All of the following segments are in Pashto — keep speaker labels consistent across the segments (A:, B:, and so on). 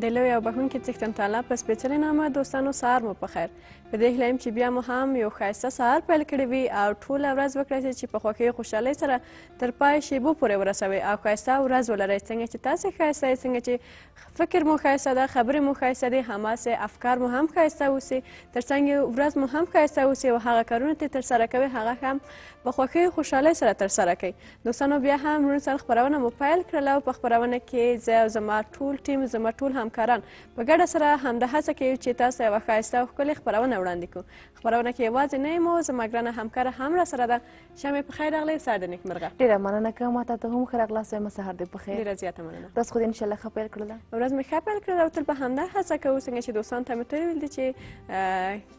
A: د لوی او بهونکي څښتن تعالی په سپېڅلې نامه دوستانو سهار مو په خیر په دې هیله یم چې بیا مو هم یو ښایسته سهار پیل کړی وي او ټوله ورځ وکړی چې په خوښۍ خوشحالۍ سره تر پای شیبو پورې ورسوي او ښایسته ورځ ولرئ څنګه چې تاسې ښایسته یې څنګه چې فکر مو ښایسته ده خبرې مو ښایسته دي هماسې افکار مو هم ښایسته اوسي تر څنګ ورځ مو هم ښایسته اوسي او هغه کارونه چې ترسره کوي هغه هم په خوښۍ خوشحالۍ سره ترسره کوي دوستانو بیا هم نن سره خپرونه مو پیل کړله او په خپرونه کې زه او زما ټول ټیم زما ټول هم همکاران په ګډه سره همدا هڅه کوي چې تاسو یوه ښایسته او ښکلې خپرونه وړاندې کړو خپرونه کې یوازې نه یم زما ګرانه همکاره هم راسره ده شمې په خیر راغلې سهار د نیکمرغه
B: ډېره مننه کوم ماته
A: ته هم ښه راغلاست وایم سهار دې په خیر ډېره زیاته مننه ورځ خو دې انشاءالله ښه پیل کړله ورځ مې ښه پیل کړله او تل به همدا هڅه کوو څنګه چې دوستان ته مې تل ویل دي چې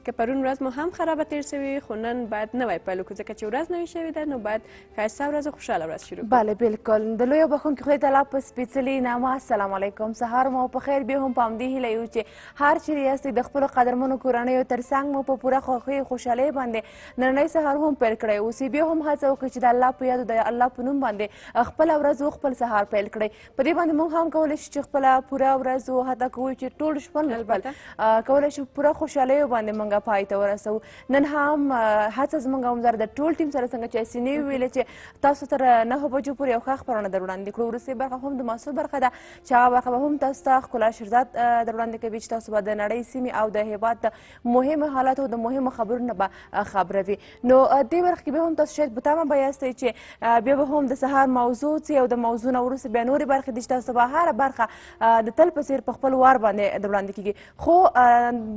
A: که پرون ورځ مو هم خرابه تېر شوي خو نن باید نوی پیل وکړو ځکه چې ورځ نوې شوې ده نو باید ښایسته ورځ او خوشحاله ورځ شروع بله
B: بالکل د لویو بخونکي خدای تعالی په سپېڅلي نامه السلام علیکم سهار مو په خیر خیر بیا هم په همدې هیله یو چې هر چیرې یاستئ د خپلو قدرمنو کورنیو ترڅنګ مو په پوره خوښۍ خوشحالۍ باندې نننی سهار هم پیل کړی اوسئ بیا هم هڅه وکړئ چې د الله په یادو د الله په نوم باندې خپله ورځ خپل سهار پیل کړئ په دې باندې موږ هم کولی شو چې خپله پوره ورځ وهڅه کوو چې ټول شپون خپل کولی شو پوره خوشحالۍ باندې موږ پای ته ورسوو نن هم هڅه زموږ امدار د ټول ټیم سره څنګه چې سینې ویلې چې تاسو تر نه بجو پورې یو ښه خبرونه در وړاندې کړو وروستۍ برخه هم د محصول برخه ده چې هغه برخه به هم تاسو ته ښکلا الله شرزاد در وړاندې کوي چې تاسو به د نړۍ سیمې او د هیواد د مهمو حالاتو د مهمو خبرو نه به خبروي نو دې برخه کې به هم تاسو شاید په تمه به یاستئ چې بیا به هم د سهار موضوع څه او د موضوع نه وروسته بیا نورې برخې دي چې تاسو به هره برخه د تل په څیر په خپل وار باندې د وړاندې کیږي خو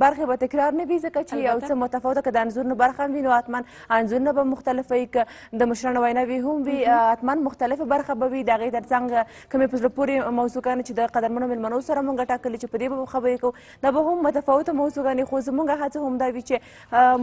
B: برخې به تکرار نه وي ځکه چې یو څه متفاوته که د انځورونو برخه هم وي نو حتما انځورونه به مختلفه وي که د مشرانو ویناوي هم وي حتما مختلفه برخه به وي د هغې تر څنګ کومې په زړه پورې موضوعګانې چې د قدرمنو میلمنو سره مونږ موږ ټاکلې چې په دې به خبرې کوو دا به هم متفاوته موضوعګانې خو زموږ هڅه هم دا وي چې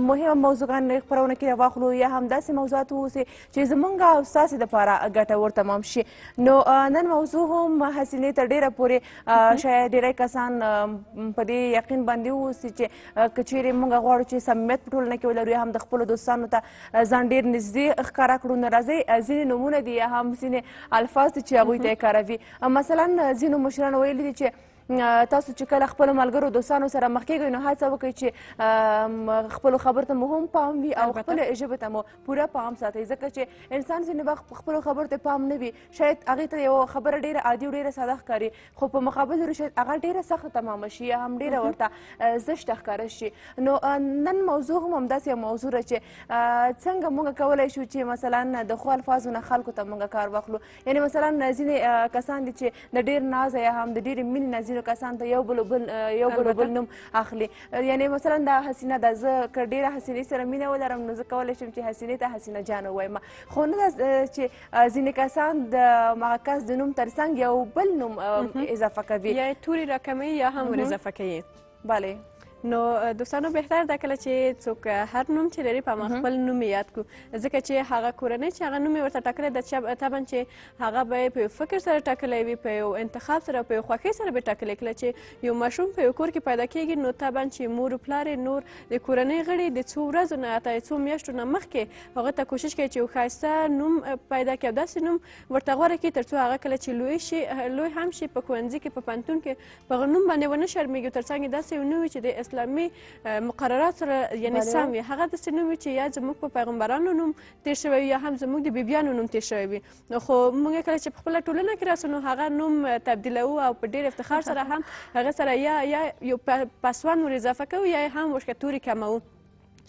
B: مهمه موضوعګانې خپرونه کې واخلو یا همداسې موضوعات واوسي چې زموږ او ستاسې دپاره ګټور تمام شي نو نن موضوع هم حسینې ته ډېره پورې شاید ډېری کسان په دې یقین باندې واوسي چې که چیرې موږ غواړو چې سمیت په ټولنه کې ولرو یا هم د خپلو دوستانو ته ځان ډېر نږدې ښکاره کړو نو راځئ ځینې نومونه دي یا هم ځینې الفاظ دي چې هغوی ته یې کاروي مثلا ځینو مشرانو ویلي دي چې تاسو چې کله خپل ملګرو دوستانو سره مخ کیږئ نو هڅه وکړئ چې خپل خبر ته مهم پام وي او خپل ژبه ته مو پوره پام ساتئ ځکه چې انسان ځینې وخت خپل خبر ته پام نه وي شاید هغې ته یو خبره ډیره عادي او ډیره ساده ښکاري خو په مقابل کې شاید هغه ډیره سخته تمامه شي هم ډیره ورته زشته ښکاره شي نو نن موضوع هم همداسې موضوع ده چې څنګه موږ کولای شو چې مثلا د خو الفاظو نه خلکو ته موږ کار واخلو یعنی مثلا ځینې کسان دي چې د ډیر ناز یا هم د ډیرې مینې نه ډیرو کسان ته یو بل بل یو بل بل نوم اخلي یعنی مثلا دا حسینه ده زه که ډیره حسینې سره مینه ولرم نو زه کولی شم چې حسینې ته حسینه جان ووایم خو نه ده چې ځینې کسان
A: د مغه کس د نوم ترڅنګ یو بل نوم اضافه کوي یا توري رقمي یا هم اضافه کوي بله نو دوستانو بهتر ده کله چې څوک هر نوم چې لري په خپل نوم یاد کو ځکه چې هغه کورنۍ چې هغه نوم ورته ټاکلی ده طبعا چې هغه به په فکر سره ټاکلی وي په یو انتخاب سره په یو خوښۍ سره به ټاکلی کله چې یو ماشوم په یو کور کې پیدا کېږي نو طبعا چې مور پلار نور د کورنۍ غړي د څو ورځو نه حتی څو میاشتو نه مخکې هغه ته کوشش کوي چې یو ښایسته نوم پیدا کړي او داسې نوم ورته غوره کړي تر څو هغه کله چې لوی شي لوی هم شي په ښوونځي کې په پوهنتون کې په غنوم باندې ونه شرمېږي تر څنګ داسې یو نه وي چې د اسلامي مقررات سره یعنی سم وي هغه داسې نه وي چې یا زموږ په پیغمبرانو نوم تېر شوی یا هم زموږ د بیبیانو نوم تېر شوی وي خو موږ کله چې په خپله ټولنه کې راسو نو هغه نوم تبدیلوو او په ډېر افتخار سره هم هغه سره یا یا یو پاسوان ور اضافه کوو یا هم ورشکه توري کموو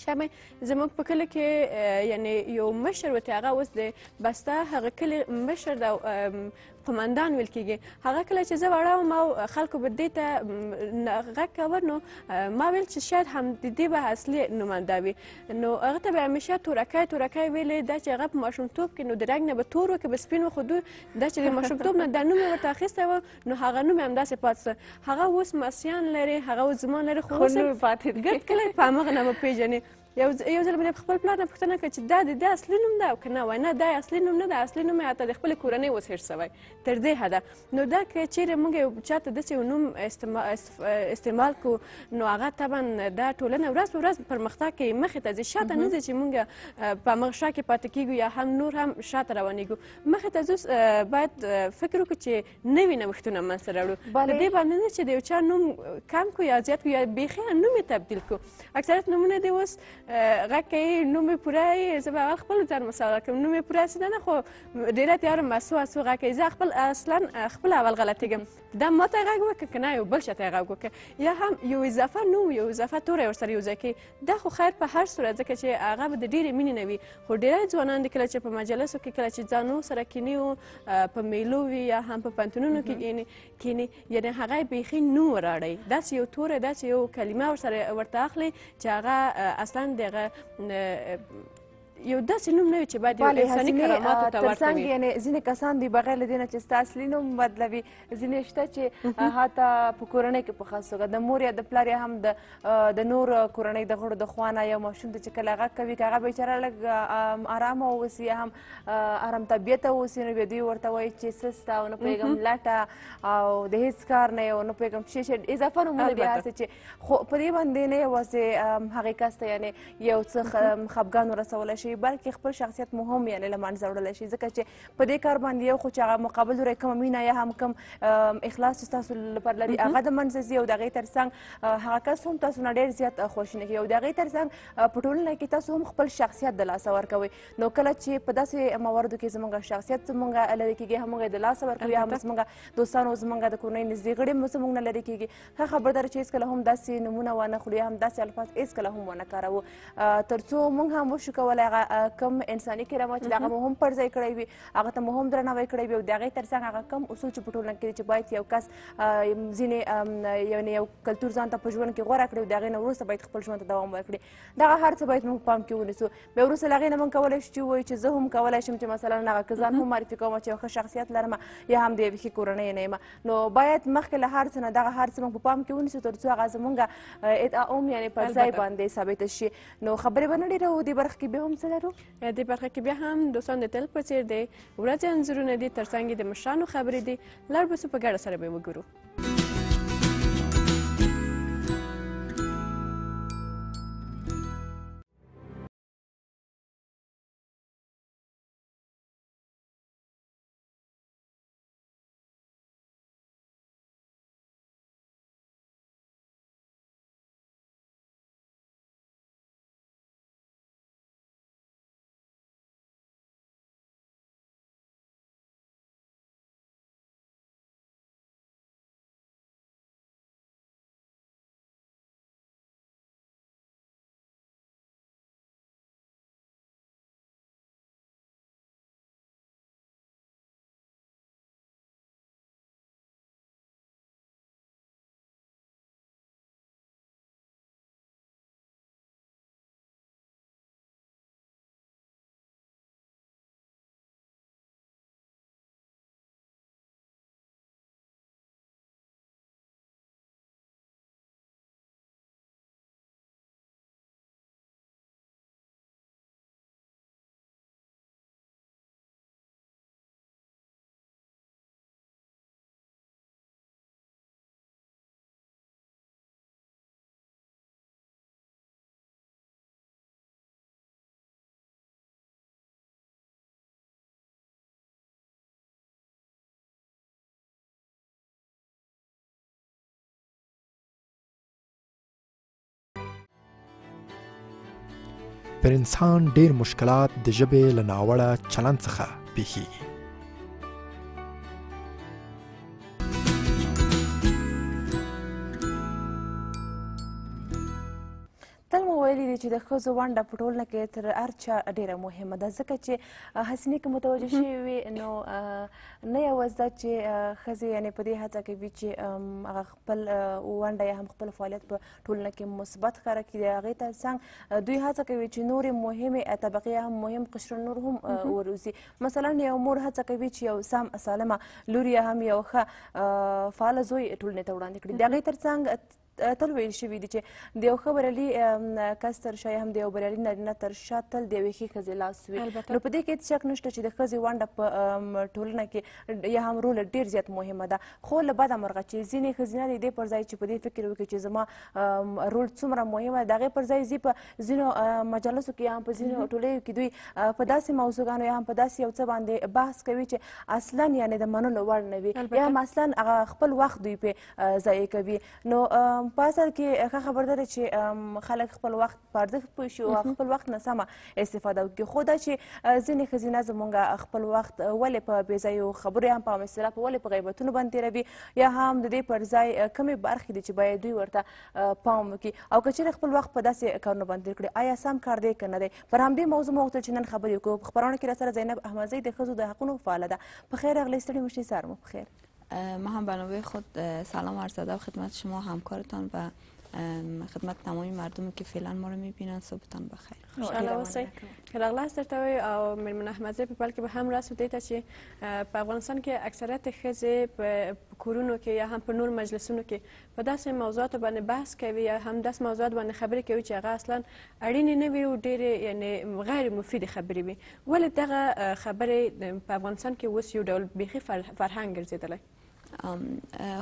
A: شمه زموږ په کله کې یعنی یو مشر وته هغه اوس د بسته هغه کلی مشر د قمندان ویل کیږي هغه کله چې زه وړه وم او خلکو به دې ته غږ کاوه نو ما ویل چې شاید هم د دې به اصلي نماینده وي نو هغه ته به همیشه تورکی تورکی ویلې دا چې هغه په ماشومتوب کې نو د رنګ نه به تور و که به سپین و خو دوی دا چې د ماشومتوب نه دا نوم یې ورته اخیستی و نو هغه نوم یې همداسې پات څه هغه اوس مسیان لري هغه اوس زما لري خو اوس ګرد کلی په همغه نه به پېژنې یو یو ځل باندې خپل پلار نه پوښتنه کړه چې دا د اصلي نوم ده او کنه وای نه دا اصلي نوم نه ده اصلي نوم یې د خپل کورنۍ وسیر سوی تر دې حده نو دا که چیرې موږ یو چاته داسې یو نوم استعمال کو نو هغه طبعا دا ټولنه ورځ په ورځ پرمختګ کوي مخې ته ځي شاته نه ځي چې موږ په مخ شا کې پاتې کیږو یا هم نور هم شاته روانېږو مخې ته ځو باید فکر وکړو چې نوي نوښتونه منځته راوړو د دې باندې نه چې د یو چا نوم کم کو یا زیات کو یا بیخي نوم یې تبدیل کو اکثریت نومونه دی اوس غکه نوم پوره زه به خپل ځان مساله کوم نوم پوره سیده نه خو ډیره تیار مسو اسو غکه زه خپل اصلا خپل اول غلطی کوم دا ماته غږ وکړه که نه یو بل شته غږ وکړه یا هم یو اضافه نوم یو اضافه تور یو سره یو ځکه دا خو خیر په هر صورت ځکه چې هغه به د ډیره مینې نه وي خو ډیره ځوانان کله چې په مجلسو کې کله چې ځانو سره کینی په میلو وي یا هم په پنتونونو کې کینی کینی یعنی هغه بیخي نو راړي دا یو تور دا یو کلمه ورسره ورته اخلي چې هغه اصلا mindere eh, یو داسې نوم نه وي چې باید یو انساني کراماتو ته ورته وي
B: یعنې ځینې کسان دوی بغیر له دې نه چې ستا اصلي نوم بدلوي ځینې شته چې حتی په کورنۍ کې په خاص توګه د مور یا د پلار یا هم د د نور کورنۍ د غړو د خوانه یو ماشوم ته چې کله هغه کوي که هغه بیچاره لږ ارامه واوسي یا هم ارام طبیعته واوسي نو بیا دوی ورته وایي چې څه ستا او نه پوهېږم لټه او د هېڅ کار نه یو نه پوهېږم څه شی اضافه نومونه بیا هسې چې خو په دې باندې نه یوازې هغې کس ته یعنې یو څه خفګان ورسولی شي شي بلکې خپل شخصیت مهم یعنی له منځه وړل شي ځکه چې په دې کار باندې یو خو چې هغه مقابل لري کوم مینا یا هم کوم اخلاص تاسو لپاره لري هغه د منځه زی او دغه ترڅنګ هغه کس هم تاسو نه ډیر زیات خوشینه کوي او دغه ترڅنګ په ټولنه کې تاسو هم خپل شخصیت د لاس ورکوي نو کله چې په داسې مواردو کې زمونږ شخصیت زمونږ لري کېږي هم د لاس ورکوي هم زمونږ دوستانو زمونږ د کورنۍ نږدې غړي زمونږ نه لري کېږي ښه خبردار چې هیڅکله هم داسې نمونه ونه خوري هم داسې الفاظ هیڅکله هم ونه کاروو ترڅو مونږ هم وشو کولای هغه هغه کم انساني کرامت چې هغه مو هم پر ځای کړی وي هغه ته مو هم درناوی کړی وي او د هغې ترڅنګ هغه کم اصول چې په ټولنه کې چې باید یو کس ځینې یعنې یو کلتور ځان ته په ژوند کې غوره کړي او د هغې نه وروسته باید خپل ژوند ته دوام ورکړي دغه هر څه باید موږ پام کې ونیسو بیا وروسته له هغې نه موږ کولی شو چې ووایو چې زه هم کولی شم چې مثلا هغه که ځان هم معرفي کوم چې یو ښه شخصیت لرم یا هم د یوې ښې کورنۍ نه یم نو باید مخکې له هر څه نه دغه هر څه موږ په پام کې ونیسو تر څو هغه زمونږ ادعا هم یعنې پر ځای باندې ثابته شي نو خبرې به نه ډېره و دې
A: برخه کې بیا هم څه هڅه لرو دې برخه کې بیا هم دوستان د تل په څیر د ورځې انځورونه دي ترڅنګ د مشرانو خبرې دي لړ به په ګډه سره به وګورو
C: پر انسان ډیر مشکلات د ژبې له ناوړه چلند څخه پیښیږي
B: چې د ښځو ونډه په ټولنه کې تر هر چا ډیره مهمه ده ځکه چې حسینې که متوجه شوې وي نو نه یوازې دا چې ښځې یعنې په دې هڅه کوي چې هغه خپل ونډه یا هم خپل فعالیت په ټولنه کې مثبت ښکاره کړي د هغې ترڅنګ دوی هڅه کوي چې نورې مهمې طبقې هم مهم قشر نور هم وروزي مثلا یو مور هڅه کوي چې یو سم سالمه لور یا هم یو ښه فعاله زوی ټولنې ته وړاندې کړي د هغې ترڅنګ تل ویل شوي دي چې د یو ښه بریالي کس تر شا هم د یو بریالي نارینه تر شا تل د یوې ښې ښځې لاس وي نو په دې کې هېڅ شک نشته چې د ښځې ونډه په ټولنه کې یا هم رول ډېر زیات مهمه ده خو له بده مرغه چې ځینې ښځینه د دې پر ځای چې په دې فکر وکړي چې زما رول څومره مهمه ده هغې پر ځای ځي په ځینو مجلسو کې یا هم په ځینو ټولیو کې دوی په داسې موضوعګانو یا هم په داسې یو څه باندې بحث کوي چې اصلا یعنې د منلو وړ نه وي یا هم اصلا هغه خپل وخت دوی پې ضایع کوي نو په اصل کې ښه خبر ده چې خلک خپل وخت په ارزښت پوه شي او خپل وخت نه سمه استفاده وکړي خو دا چې ځینې ښځینه زمونږ خپل وخت ولې په بې ځایو خبرې هم په اصطلاح په ولې په غیبتونو باندې تېروي یا هم د دې پر ځای کمې برخې دي چې باید دوی ورته پام وکړي او که چېرې خپل وخت په داسې کارونو باندې تېر کړي آیا سم کار دی که نه دی پر همدې موضوع مو غوښتل چې نن خبرې وکړو په خپرونه کې راسره زینب احمدزۍ د ښځو د حقونو فعاله ده په خیر راغلئ
D: ستړي مشري سهار مو په خیر ما هم به نوبه خود سلام عرض و خدمت شما همکارتان و خدمت تمامی مردمی که فعلا ما رو میبینن صبحتان بخیر خوشاله واسه
A: کلاغلا سرتوي او ملمن احمدزی په بلکې به هم راسو دیته چې په افغانستان کې اکثریت خزه په کورونو کې یا هم په نور مجلسونو کې په داسې موضوعات باندې بحث کوي یا هم داس موضوعات باندې خبرې کوي چې هغه اصلا اړینې نه وي او ډېرې یعنی غیر مفید خبرې وي ولې دغه خبرې په افغانستان کې اوس یو ډول بیخي فرهنګ ګرځېدلی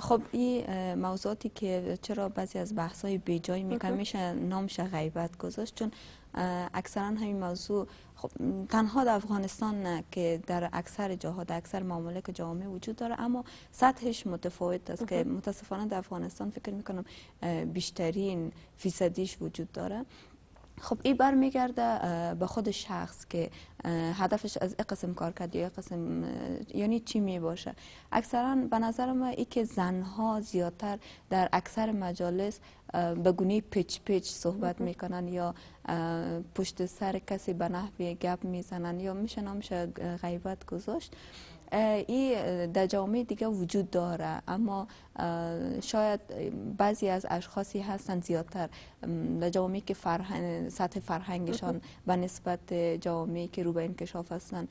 D: خب این موضوعاتی که چرا بعضی از بحث های بیجایی میکنه میشه نامش غیبت گذاشت چون اکثرا همین موضوع خب تنها در افغانستان نه که در اکثر جاها در اکثر که جامعه وجود داره اما سطحش متفاوت است که متاسفانه در افغانستان فکر میکنم بیشترین فیصدیش وجود داره خب این برمیگرده به خود شخص که هدفش از این قسم کار کرد یا قسم یعنی چی می باشه اکثرا به نظر ما ای که زنها زیادتر در اکثر مجالس به گونه پچ پچ صحبت میکنن یا پشت سر کسی به نحوی گپ میزنن یا میشه نامشه غیبت گذاشت این در جامعه دیگه وجود داره اما شاید بعضی از اشخاصی هستند زیادتر در جامعه که فرهنگ سطح فرهنگشان به نسبت جامعه که رو به انکشاف هستند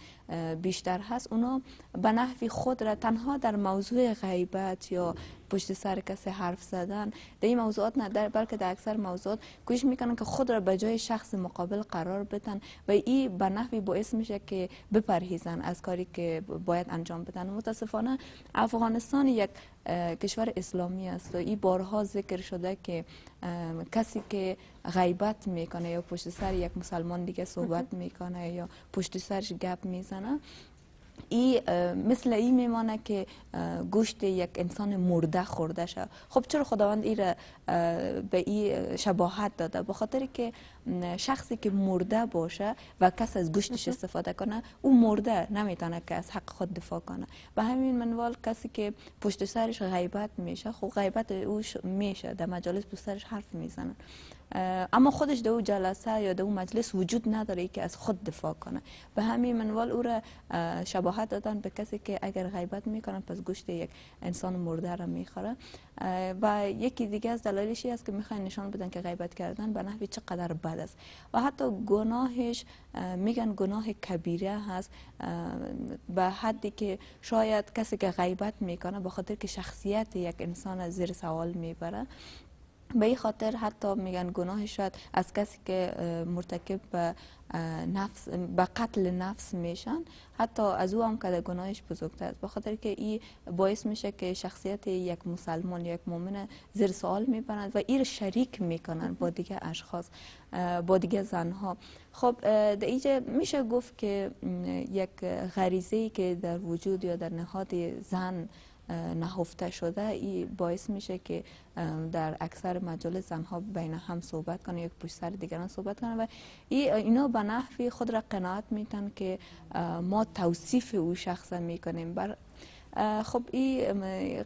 D: بیشتر هست اونا به نحوی خود را تنها در موضوع غیبت یا پشت سر کسی حرف زدن در این موضوعات نه در بلکه در اکثر موضوعات کوشش میکنن که خود را به جای شخص مقابل قرار بدن و این به نحوی باعث میشه که بپرهیزن از کاری که باید انجام بدن متاسفانه افغانستان یک کشور اسلامی است و این بارها ذکر شده که کسی که غیبت میکنه یا پشت سر یک مسلمان دیگه صحبت میکنه یا پشت سرش گپ میزنه ای مثل ای میمانه که گوشت یک انسان مرده خورده شه خب چرا خداوند ای را به ای شباهت داده به که شخصی که مرده باشه و کس از گوشتش استفاده کنه او مرده نمیتونه که از حق خود دفاع کنه و همین منوال کسی که پشت سرش غیبت میشه خب غیبت او میشه در مجالس پشت سرش حرف میزنن اما خودش در او جلسه یا در او مجلس وجود نداره که از خود دفاع کنه به همین منوال او را شباهت دادن به کسی که اگر غیبت میکنن پس گوشت یک انسان مرده را میخوره و یکی دیگه از دلایلش است که میخواین نشان بدن که غیبت کردن به نحوی چقدر بد است و حتی گناهش میگن گناه کبیره هست به حدی که شاید کسی که غیبت میکنه به خاطر که شخصیت یک انسان زیر سوال میبره به این خاطر حتی میگن گناه شاید از کسی که مرتکب به نفس به قتل نفس میشن حتی از او هم که گناهش بزرگتر است بخاطر که این باعث میشه که شخصیت یک مسلمان یک مؤمن زیر سوال میبرند و ایر شریک میکنن با دیگه اشخاص با دیگه زنها خب در میشه گفت که یک غریزه که در وجود یا در نهاد زن نهفته شده ای باعث میشه که در اکثر مجالس زنها بین هم صحبت کنه یک پشت سر دیگران صحبت کنه و ای اینا به نحوی خود را قناعت میتن که ما توصیف او شخص میکنیم بر خب این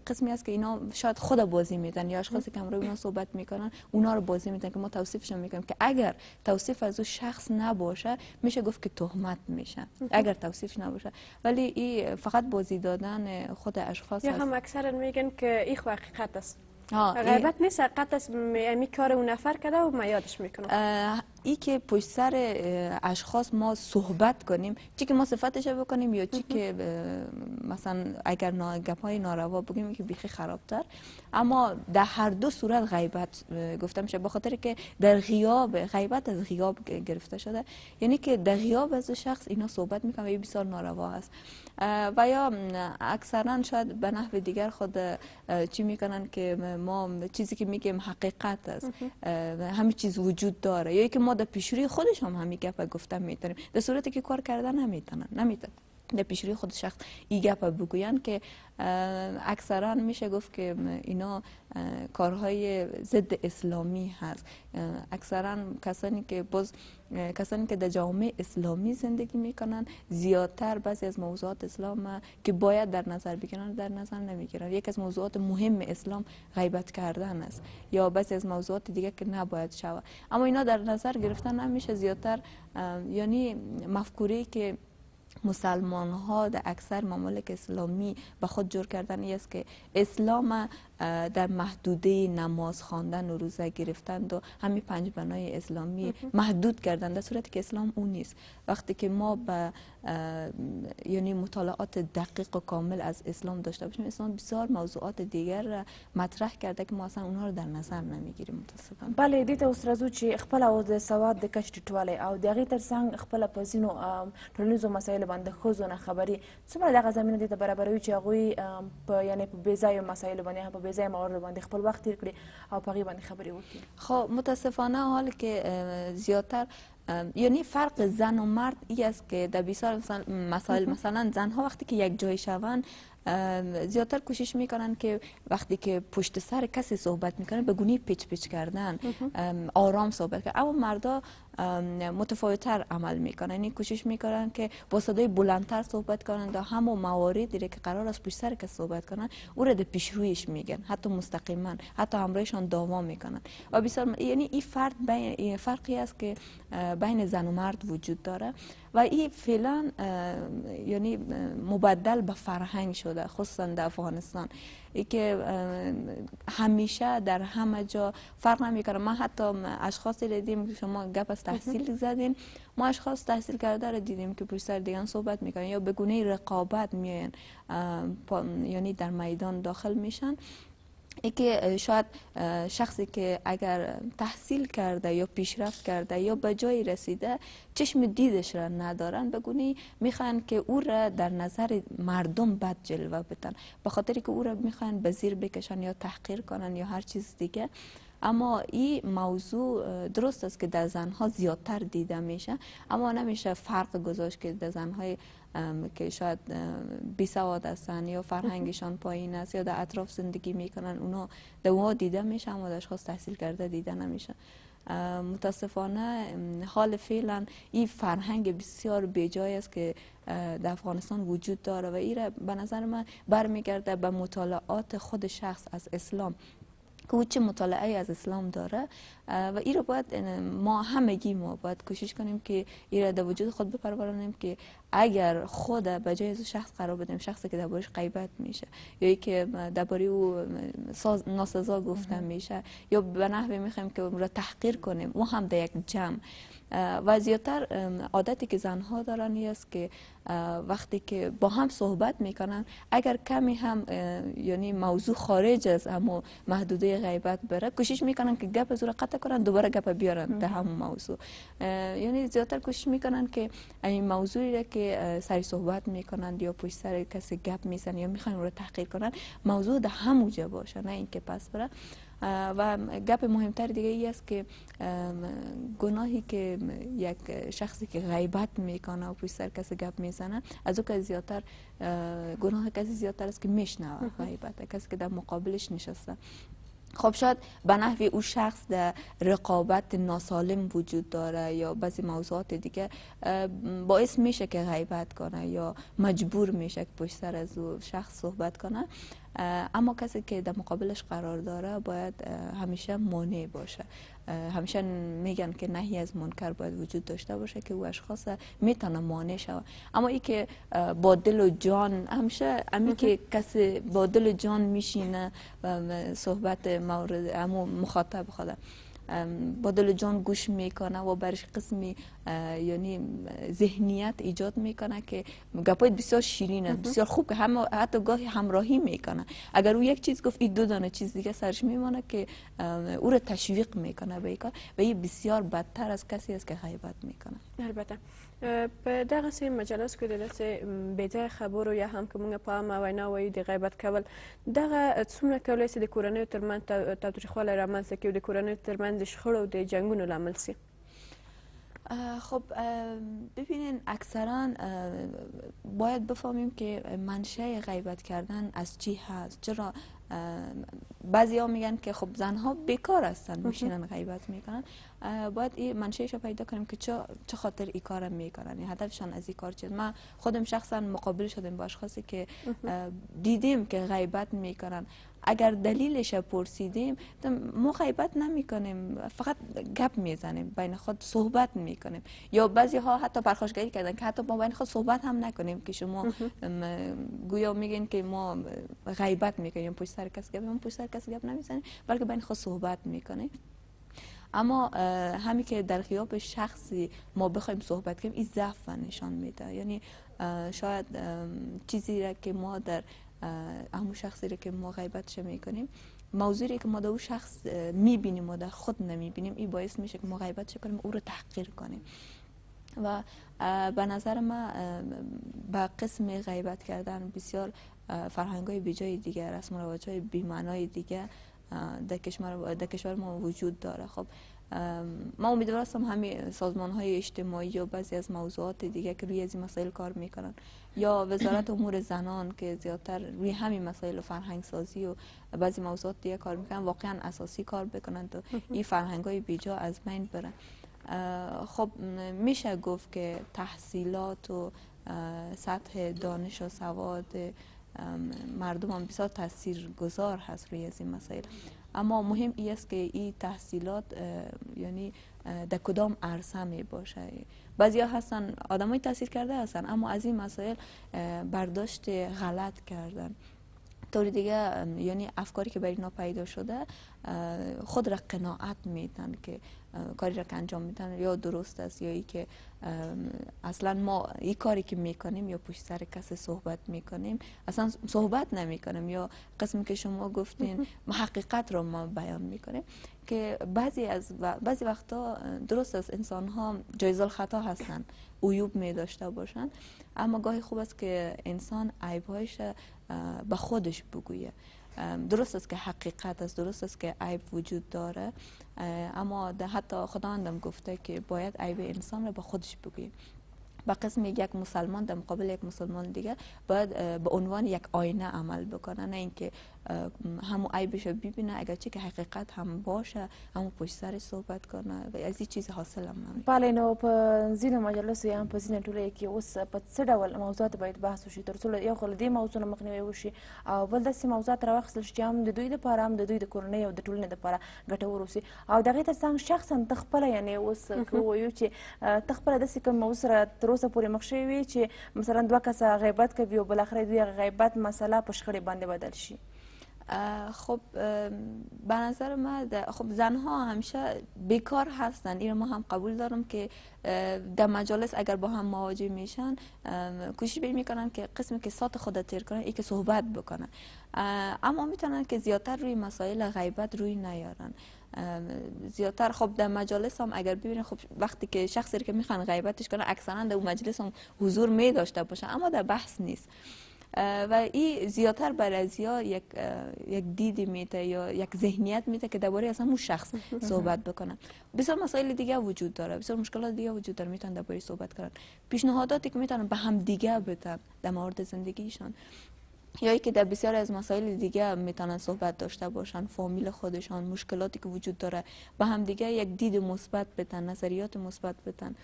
D: قسمی است که اینا شاید خود بازی میدن یا اشخاصی که روی اونا صحبت میکنن اونا رو بازی میدن که ما توصیفشون میکنیم که اگر توصیف از او شخص نباشه میشه گفت که تهمت میشه اگر توصیفش نباشه ولی این فقط بازی دادن خود اشخاص یا هم
A: اکثرا میگن که این حقیقت است
D: غیبت
A: نیست از امی یعنی کار اون نفر کرده و ما یادش میکنم
D: ای که پشت سر اشخاص ما صحبت کنیم چی که ما صفتش بکنیم یا چی که مثلا اگر گپای های ناروا بگیم که بیخی خرابتر اما در هر دو صورت غیبت گفته میشه بخاطر که در غیاب غیبت از غیاب گرفته شده یعنی که در غیاب از شخص اینا صحبت میکنه و یه بسیار ناروا است. و یا اکثرا شاید به نحو دیگر خود چی میکنن که ما چیزی که میگیم حقیقت است همه چیز وجود داره یا که ما در پیشوری خودش هم همی گفت گفتن میتونیم در صورتی که کار کردن نمیتونن نمیتونن در روی خود شخص ای گپ بگویند که اکثرا میشه گفت که اینا کارهای ضد اسلامی هست اکثرا کسانی که باز کسانی که در جامعه اسلامی زندگی میکنن زیادتر بعضی از موضوعات اسلام که باید در نظر بگیرن در نظر نمیگیرن یک از موضوعات مهم اسلام غیبت کردن است یا بعضی از موضوعات دیگه که نباید شود اما اینا در نظر گرفتن نمیشه زیادتر یعنی مفکوری که مسلمان ها در اکثر ممالک اسلامی به خود جور کردن است که اسلام در محدوده نماز خواندن و روزه گرفتند و همین پنج بنای اسلامی محدود کردند در صورتی که اسلام اون نیست وقتی که ما به یعنی مطالعات دقیق و کامل از اسلام داشته باشیم اسلام بسیار موضوعات دیگر را مطرح کرده که ما اصلا اونها رو در نظر نمیگیریم متاسفانه
B: بله دې ته اوس راځو چې خپل او د سواد د کچ ټټواله او د هغې ترڅنګ خپل په ځینو ټولنیزو مسایلو باندې ښځو نه خبري څومره دغه زمینه دې ته برابروي چې هغوی په یعنې په بې ځایو مسایلو باندې هم په به ځای موارد باندې خپل وخت تیر او باندې
D: خب متاسفانه حال که زیادتر یعنی فرق زن و مرد ای است که در مثلا مسائل مثلا زنها وقتی که یک جای شوند زیادتر کوشش میکنند که وقتی که پشت سر کسی صحبت میکنند به گونه پیچ پیچ کردن آرام صحبت کردن اما مردا متفاوتتر عمل میکنن یعنی کوشش میکنن که با صدای بلندتر صحبت کنن و همو مواردی که قرار است پیش سر که صحبت کنن او را پیشرویش میگن حتی مستقیما حتی همراهشان داوا میکنن و بسیار یعنی این فرد بین فرقی است که بین زن و مرد وجود داره و این فعلا یعنی مبدل به فرهنگ شده خصوصا در افغانستان ای که همیشه در همه جا فرق کنه ما حتی اشخاصی دیدیم که شما گپ از تحصیل زدین ما اشخاص تحصیل کرده رو دیدیم که پشت سر دیگران صحبت میکنن یا به گونه رقابت میان یعنی در میدان داخل میشن که شاید شخصی که اگر تحصیل کرده یا پیشرفت کرده یا به جایی رسیده چشم دیدش را ندارن بگونی میخوان که او را در نظر مردم بد جلوه بتن به خاطری که او را میخوان به زیر بکشن یا تحقیر کنن یا هر چیز دیگه اما این موضوع درست است که در زنها زیادتر دیده میشه اما نمیشه فرق گذاشت که در زنهای که شاید بی سواد هستن یا فرهنگشان پایین است یا در اطراف زندگی میکنن اونا در اونها دیده میشن و اشخاص تحصیل کرده دیده نمیشن متاسفانه حال فعلا این فرهنگ بسیار بجای است که در افغانستان وجود داره و این به نظر من برمیگرده به مطالعات خود شخص از اسلام که او چه مطالعه از اسلام داره و ای رو باید ما همگی ما باید کوشش کنیم که ای را در وجود خود بپرورانیم که اگر خود به جای از شخص قرار بدیم شخصی که دربارش غیبت میشه یا ای که درباره او ناسزا گفتن میشه یا به نحوی میخوایم که او را تحقیر کنیم او هم در یک جمع و زیادتر عادتی که زنها دارن است که وقتی که با هم صحبت میکنن اگر کمی هم یعنی موضوع خارج از اما محدوده غیبت بره کوشش میکنن که گپ زور قطع کنن دوباره گپ بیارن به همون موضوع یعنی زیادتر کوشش میکنن که این موضوعی را که سری صحبت میکنن یا پشت سر کسی گپ میزن یا میخوان رو تحقیر کنن موضوع ده هموجه باشه نه اینکه پس بره و گپ مهمتر دیگه ای است که گناهی که یک شخصی که غیبت میکنه و پشت سر کسی گپ میزنه از او که زیادتر گناه کسی زیادتر است که میشنوه غیبت کسی که در مقابلش نشسته خب شاید به نحوی او شخص در رقابت ناسالم وجود داره یا بعضی موضوعات دیگه باعث میشه که غیبت کنه یا مجبور میشه که پشت از او شخص صحبت کنه اما کسی که در مقابلش قرار داره باید همیشه مانع باشه همیشه میگن که نهی از منکر باید وجود داشته باشه که او اشخاص میتونه مانع شود اما ای که با دل و جان همیشه امی که کسی با دل و جان میشینه و صحبت مورد مخاطب خدا با دل جان گوش میکنه و برش قسمی یعنی ذهنیت ایجاد میکنه که گپای بسیار شیرین است بسیار خوب هم حتی گاهی همراهی میکنه اگر او یک چیز گفت این دو دانه چیز دیگه سرش میمانه که او را تشویق میکنه به کار و این بسیار بدتر از کسی است که غیبت میکنه
A: البته په دغه سي مجلس کې د لسه بيځای خبرو یا هم کومه په عامه وینا وایي د غیبت کول دغه څومره کولای سي د کورنۍ ترمن تاریخ ولر منځ کې د کورنۍ ترمن د شخړو د جنگونو لامل سي
D: خب ببینین اکثرا باید بفهمیم که منشه غیبت کردن از چی هست چرا بعضی ها میگن که خب زنها بیکار هستن میشینن غیبت میکنن باید این منشهش رو پیدا کنیم که چه خاطر این کار میکنن یعنی هدفشان از این کار چیه من خودم شخصا مقابل شدم با اشخاصی که دیدیم که غیبت میکنن اگر دلیلش پرسیدیم ما غیبت نمی کنیم فقط گپ میزنیم بین خود صحبت میکنیم یا بعضی ها حتی پرخاشگری کردن که حتی ما بین خود صحبت هم نکنیم که شما گویا میگین که ما غیبت میکنیم پشت سر کس گپ پشت سر کس گپ نمیزنیم بلکه بین خود صحبت میکنیم اما همی که در خیاب شخصی ما بخوایم صحبت کنیم این ضعف نشان میده یعنی شاید چیزی را که ما در همون شخصی رو که ما غیبتش میکنیم موضوعی که ما در اون شخص میبینیم و در خود نمیبینیم این باعث میشه که ما غیبتش کنیم او رو تحقیر کنیم و به نظر ما به قسم غیبت کردن بسیار فرهنگ های بجای دیگه رسم رواج های بیمعنای دیگه در کشور, در کشور ما وجود داره خب ما امیدوار هستم همین سازمان های اجتماعی و بعضی از موضوعات دیگه که روی از این مسائل کار میکنن یا وزارت امور زنان که زیادتر روی همین مسائل و فرهنگ سازی و بعضی موضوعات دیگه کار میکنن واقعا اساسی کار بکنن تا این فرهنگ های بیجا از بین برن خب میشه گفت که تحصیلات و سطح دانش و سواد مردم هم بسیار تاثیر گذار هست روی از این مسائل اما مهم ای است که این تحصیلات یعنی در کدام عرصه می باشه ها هستن های تاثیر کرده هستن اما از این مسائل برداشت غلط کردن طور دیگه یعنی افکاری که برای اینا پیدا شده خود را قناعت میتن که کاری را که انجام میتن یا درست است یا ای که اصلا ما این کاری که میکنیم یا پشت سر کسی صحبت میکنیم اصلا صحبت نمیکنیم یا قسم که شما گفتین حقیقت رو ما بیان میکنیم که بعضی از بعضی وقتا درست است انسان ها جایز خطا هستن عیوب می داشته باشن اما گاهی خوب است که انسان عیبهایش به خودش بگویه درست است که حقیقت است درست است که عیب وجود داره اما ده حتی هم گفته که باید عیب انسان را به خودش بگوییم به قسم یک مسلمان در مقابل یک مسلمان دیگه باید به عنوان یک آینه عمل بکنه نه اینکه همو عیبش ببینه اگرچه که حقیقت هم باشه اما پشت سر صحبت کنه و از این چیز حاصل هم نمیکنه
B: بله نو په زینو مجلس یا په زینو ټولې کې اوس په څه ډول موضوعات باید بحث وشي تر څو یو خل دې موضوع مخنیوي وشي او بل داسې موضوعات راوخل چې هم د دوی لپاره هم د دوی د کورنۍ او د ټولنې لپاره ګټور وشي او دغه تر څنګ شخصا تخپل یعنی اوس وایو چې تخپل داسې کوم موضوع تر اوسه پورې مخ شوی چې مثلا دوه کس غیبت کوي او بل اخر دوی غیبت مسله په
D: شخړې باندې بدل شي خب به نظر من خب زنها همیشه بیکار هستن این ما هم قبول دارم که در مجالس اگر با هم مواجه میشن کوشش بری میکنن که قسم که سات خود تیر کنن ای که صحبت بکنن اما میتونن که زیادتر روی مسائل غیبت روی نیارن زیادتر خب در مجالس هم اگر ببینید خب وقتی که شخصی که میخوان غیبتش کنه اکثرا در اون مجلس هم حضور می داشته باشه اما در بحث نیست و این زیاتر بر از یا یک یک دیدی میته یا یک ذهنیت میته که درباره از همون شخص صحبت بکنن بسیار مسائل دیگه وجود داره بسیار مشکلات دیگه وجود داره میتونن درباره صحبت کنن پیشنهاداتی که میتونن به هم دیگه بدن در مورد زندگیشان یا که در بسیار از مسائل دیگه میتونن صحبت داشته باشن فامیل خودشان مشکلاتی که وجود داره به هم دیگه یک دید مثبت بتن نظریات مثبت بدن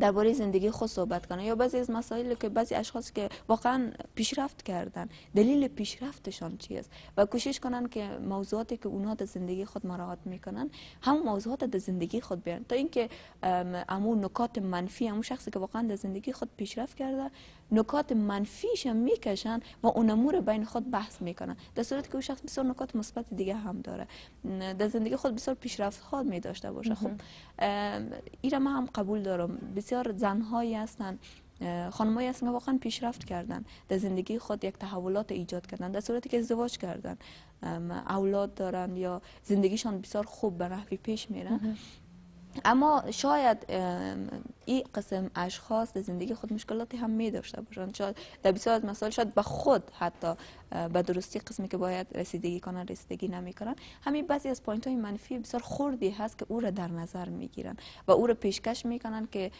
D: درباره زندگی خود صحبت کنه یا بعضی از مسائلی که بعضی اشخاص که واقعا پیشرفت کردن دلیل پیشرفتشان چی است و کوشش کنن که موضوعاتی که اونها در زندگی خود مراعات میکنن هم موضوعات در زندگی خود بیان تا اینکه امون نکات منفی هم شخصی که واقعا در زندگی خود پیشرفت کرده نکات منفیش هم میکشن و اون رو بین خود بحث میکنن در صورت که او شخص بسیار نکات مثبت دیگه هم داره در زندگی خود بسیار پیشرفت ها می داشته باشه خب ایره من هم قبول دارم بسیار زنهایی هستن خانمایی هستن که واقعا پیشرفت کردن در زندگی خود یک تحولات ایجاد کردن در صورتی که ازدواج کردن اولاد دارن یا زندگیشان بسیار خوب به نحوی پیش میرن اما شاید این قسم اشخاص در زندگی خود مشکلاتی هم می داشته باشند شاید در بسیار از مسائل شاید به خود حتی به درستی قسمی که باید رسیدگی کنن رسیدگی نمیکنن همین بعضی از پوینت های منفی بسیار خوردی هست که او را در نظر میگیرن و او را پیشکش میکنن که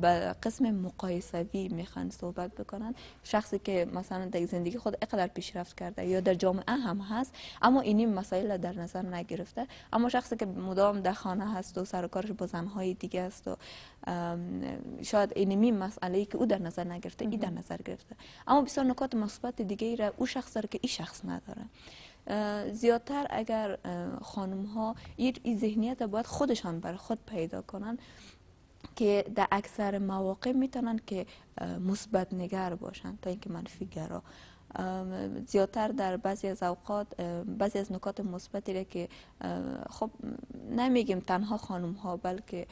D: به قسم مقایسوی میخوان صحبت بکنن شخصی که مثلا در زندگی خود اقدر پیشرفت کرده یا در جامعه هم هست اما اینی مسائل در نظر نگرفته اما شخصی که مدام در خانه هست و سر و کارش با زنهای دیگه است و شاید اینی مسئله ای که او در نظر نگرفته این در نظر گرفته اما بسیار نکات مثبت دیگه ای را او شخص داره که این شخص نداره زیادتر اگر خانم ها ذهنیت ذهنیت باید خودشان بر خود پیدا کنن که در اکثر مواقع میتونن که مثبت نگر باشن تا اینکه منفی گرا زیادتر در بعضی از اوقات بعضی از نکات مثبتی را که خب نمیگیم تنها خانم ها بلکه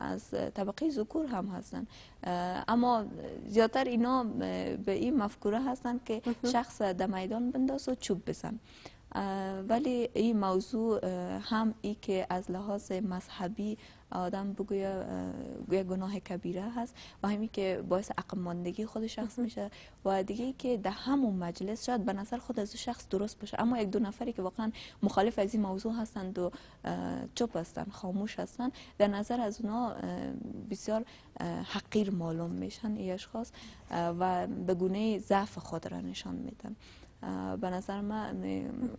D: از طبقه ذکور هم هستن اما زیادتر اینا به این مفکوره هستن که شخص در میدان بنداز و چوب بزن ولی این موضوع هم ای که از لحاظ مذهبی آدم بگویه گویا گناه کبیره هست و همین که باعث عقب ماندگی خود شخص میشه و دیگه که در همون مجلس شاید به نظر خود از شخص درست باشه اما یک دو نفری که واقعا مخالف از این موضوع هستند و چپ هستند خاموش هستند در نظر از اونا بسیار حقیر معلوم میشن ایش اشخاص و به گونه ضعف خود را نشان میدن به نظر من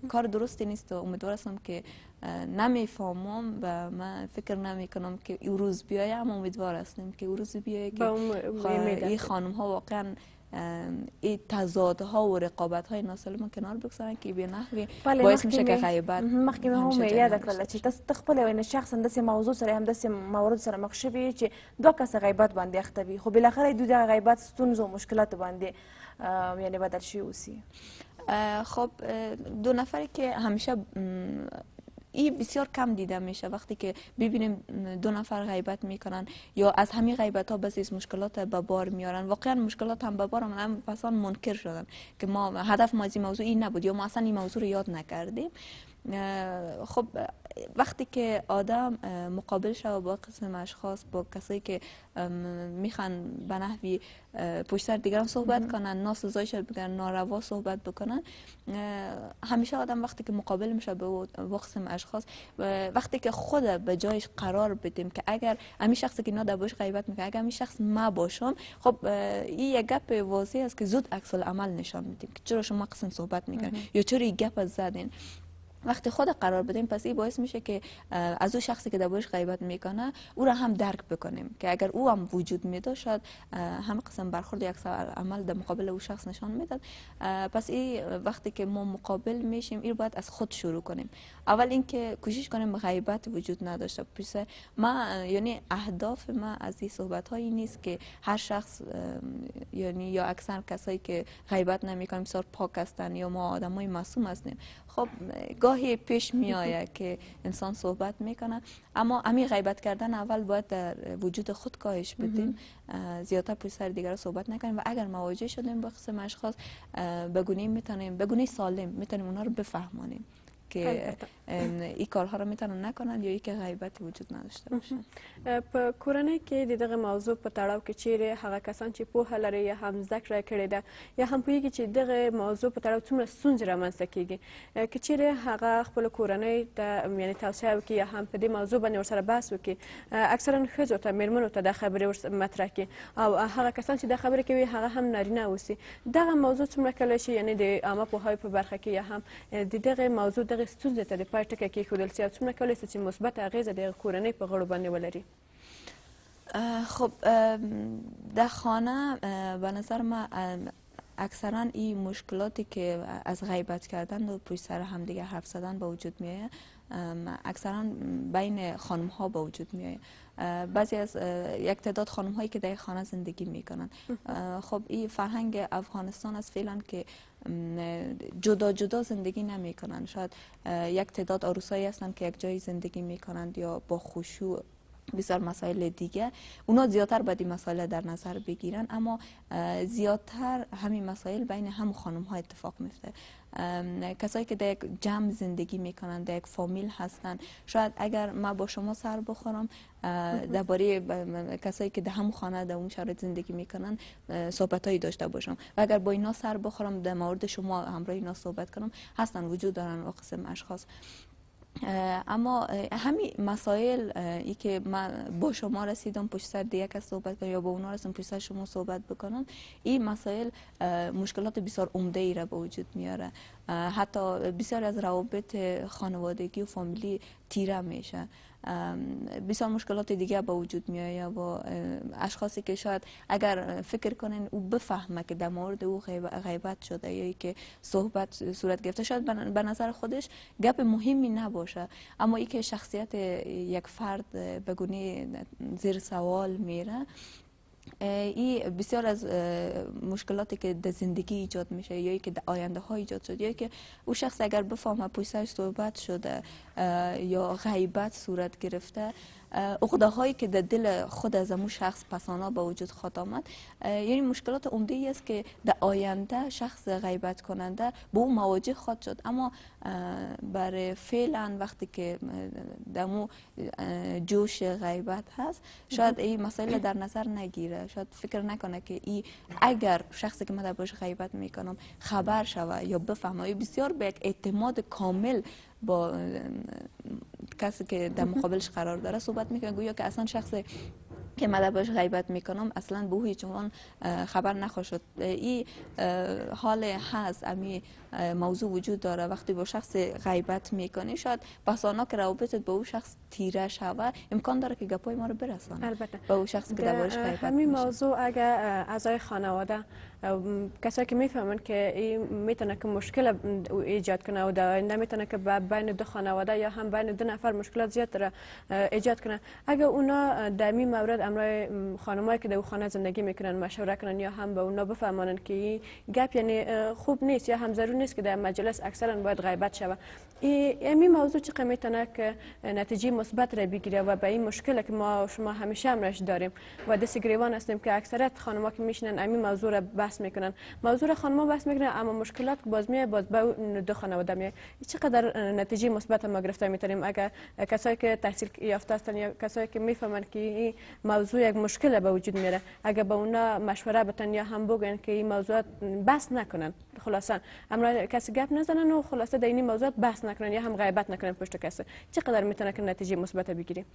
D: کار درستی نیست و امیدوار هستم که نمیفهمم و من فکر نمی کنم که روز بیایه اما امیدوار هستم که روز بیایه که این خانم ها واقعا این تضاد ها و رقابت های ناسالم کنار بگذارن که به نحوی باعث میشه که غیبت
B: مخکې هم مې یاد کړل چې تاسو تخپل وینه شخصا د موضوع سره هم د مورد سره مخ شوی چې دوه کس غیبت باندې اخته وي خو بل اخر دوی د غیبت ستونزو مشکلات باندې یعنی بدل شي اوسي
D: خب دو نفری که همیشه این بسیار کم دیده میشه وقتی که ببینیم دو نفر غیبت میکنن یا از همین غیبت ها بسیز مشکلات به بار میارن واقعا مشکلات هم به بار هم پسان منکر شدن که ما هدف ما از این موضوع این نبود یا ما اصلا این موضوع رو یاد نکردیم خب وقتی که آدم مقابل شد با قسم اشخاص با کسی که میخوان به نحوی پشت دیگران صحبت کنن ناسزایش بگن ناروا صحبت بکنن همیشه آدم وقتی که مقابل میشه با قسم اشخاص وقتی که خود به جایش قرار بدیم که اگر امی شخصی که نادر باش غیبت میکنه اگر امی شخص ما باشم خب این یک گپ واضح است که زود عکس عمل نشان میدیم که چرا شما قسم صحبت میکنه یا چرا یک گپ زدین وقتی خود قرار بدیم پس این باعث میشه که از او شخصی که در غیبت میکنه او را هم درک بکنیم که اگر او هم وجود میداشد هم قسم برخورد یک عمل در مقابل او شخص نشان میداد پس این وقتی که ما مقابل میشیم این باید از خود شروع کنیم اول اینکه کوشش کنیم غیبت وجود نداشته باشه ما یعنی اهداف ما از این صحبت هایی نیست که هر شخص یعنی یا اکثر کسایی که غیبت نمی‌کنیم بسیار پاک هستن یا ما آدمای معصوم هستیم خب گاهی پیش می که انسان صحبت میکنه اما امی غیبت کردن اول باید در وجود خود کاهش بدیم زیادتر پیش سر دیگر صحبت نکنیم و اگر مواجه شدیم با قسم اشخاص بگونیم میتونیم بگونی سالم میتونیم اونها رو بفهمانیم که این کارها را میتونن نکنن یا اینکه غیبت وجود نداشته باشه
A: په کورنۍ کې د دغه موضوع په تړاو کې چیرې هغه کسان چې پوهه لري یا هم زده کړه کړې ده یا هم پوهیږي چې دغه موضوع په تړاو څومره ستونزې رامنځته کیږي که چیرې هغه خپل کورنۍ ته یعنې توصیه وکړي یا هم په دې موضوع باندې ورسره بحث وکړي اکثرا ښځو ته میرمنو ته دا خبرې مطرح کړي او هغه کسان چې دا خبرې کوي هغه هم نارینه اوسي دغه موضوع څومره کله شي یعنې د عامه پوهاوي په برخه کې یا هم د دغه موضوع دغه ستونزې ته د پای ټکی کېښودل سي او څومره کولی سي چې مثبته اغیزه د کورنۍ په غړو باندې ولري
D: خب در خانه به نظر ما اکثرا این مشکلاتی که از غیبت کردن و پشت سر همدیگه حرف زدن به وجود میایه اکثرا بین خانم ها به وجود میایه بعضی از یک تعداد خانم هایی که در خانه زندگی میکنن خب این فرهنگ افغانستان از فعلا که جدا جدا زندگی نمی شاید یک تعداد عروسایی هستند که یک جایی زندگی می کنند یا با خوشو بسیار مسائل دیگه اونا زیادتر بدی مسائل در نظر بگیرن اما زیادتر همین مسائل بین هم خانم ها اتفاق میفته کسایی که در یک جمع زندگی میکنن در یک فامیل هستند شاید اگر ما با شما سر بخورم درباره کسایی که در هم خانه در اون شرایط زندگی میکنن هایی داشته باشم و اگر با اینا سر بخورم در مورد شما همراه اینا صحبت کنم هستن وجود دارن و قسم اشخاص اما همین مسائل ای که من با شما رسیدم پشت سر دیگه کس صحبت کنم یا با اونا رسیدم پشت سر شما صحبت بکنم این مسائل مشکلات بسیار عمده ای را به وجود میاره حتی بسیار از روابط خانوادگی و فامیلی تیره میشه بسیار مشکلات دیگه به وجود آید و اشخاصی که شاید اگر فکر کنن او بفهمه که در مورد او غیبت شده یا که صحبت صورت گرفته شاید به نظر خودش گپ مهمی نباشه اما ای که شخصیت یک فرد به گونه زیر سوال میره این بسیار از مشکلاتی که در زندگی ایجاد میشه یا که در آینده ها ایجاد شد یا که او شخص اگر بفهمه پویسش صحبت شده یا غیبت صورت گرفته اقده هایی که در دل خود از امون شخص پسانا به وجود خود آمد یعنی مشکلات عمده ای است که در آینده شخص غیبت کننده به او مواجه خواهد شد اما برای فعلا وقتی که دمو جوش غیبت هست شاید بله. این مسائل در نظر نگیره شاید فکر نکنه که ای اگر شخصی که من در غیبت میکنم خبر شوه یا بفهمه بسیار به اعتماد کامل با کسی که در مقابلش قرار داره صحبت میکنه گویا که اصلا شخص که مده باش غیبت میکنم اصلا به هیچ عنوان خبر نخواه شد این حال هست امی موضوع وجود داره وقتی با شخص غیبت میکنی شاید بسانا که روابطت با او شخص تیره شوه امکان داره که گپای ما رو برسانه البته با او شخص که دربارش غیبت همین
A: موضوع اگر اعضای خانواده کسایی که میفهمند که این میتونه که مشکل ایجاد کنه و نمیتونه که بین دو خانواده یا هم بین دو نفر مشکلات زیاد را ایجاد کنه اگر اونا در این مورد امرای خانمایی که در خانه زندگی میکنن مشوره کنن یا هم به اونا بفهمانن که این گپ یعنی خوب نیست یا هم نیست که در مجلس اکثرا باید غیبت شود امی موضوع چقدر میتونه که نتیجه مثبت را بگیره و به این مشکل که ما شما همیشه همرش داریم و دست گریوان هستیم که اکثریت خانما که میشینن امی موضوع را بحث میکنن موضوع را خانما بحث میکنن اما مشکلات باز می باز به دو خانواده می چقدر نتیجه مثبت ما گرفته میتونیم اگر کسایی که تحصیل یافته هستن یا کسایی که میفهمن که این موضوع یک مشکل به وجود میره اگر به اونا مشوره بتن یا هم بگن که این موضوعات بس نکنن خلاصا امر بله، کسی گپ نزنن و خلاصه در این موضوع بحث نکنن یا هم غیبت نکنن پشت کسی چقدر میتونه که نتیجه مثبت بگیریم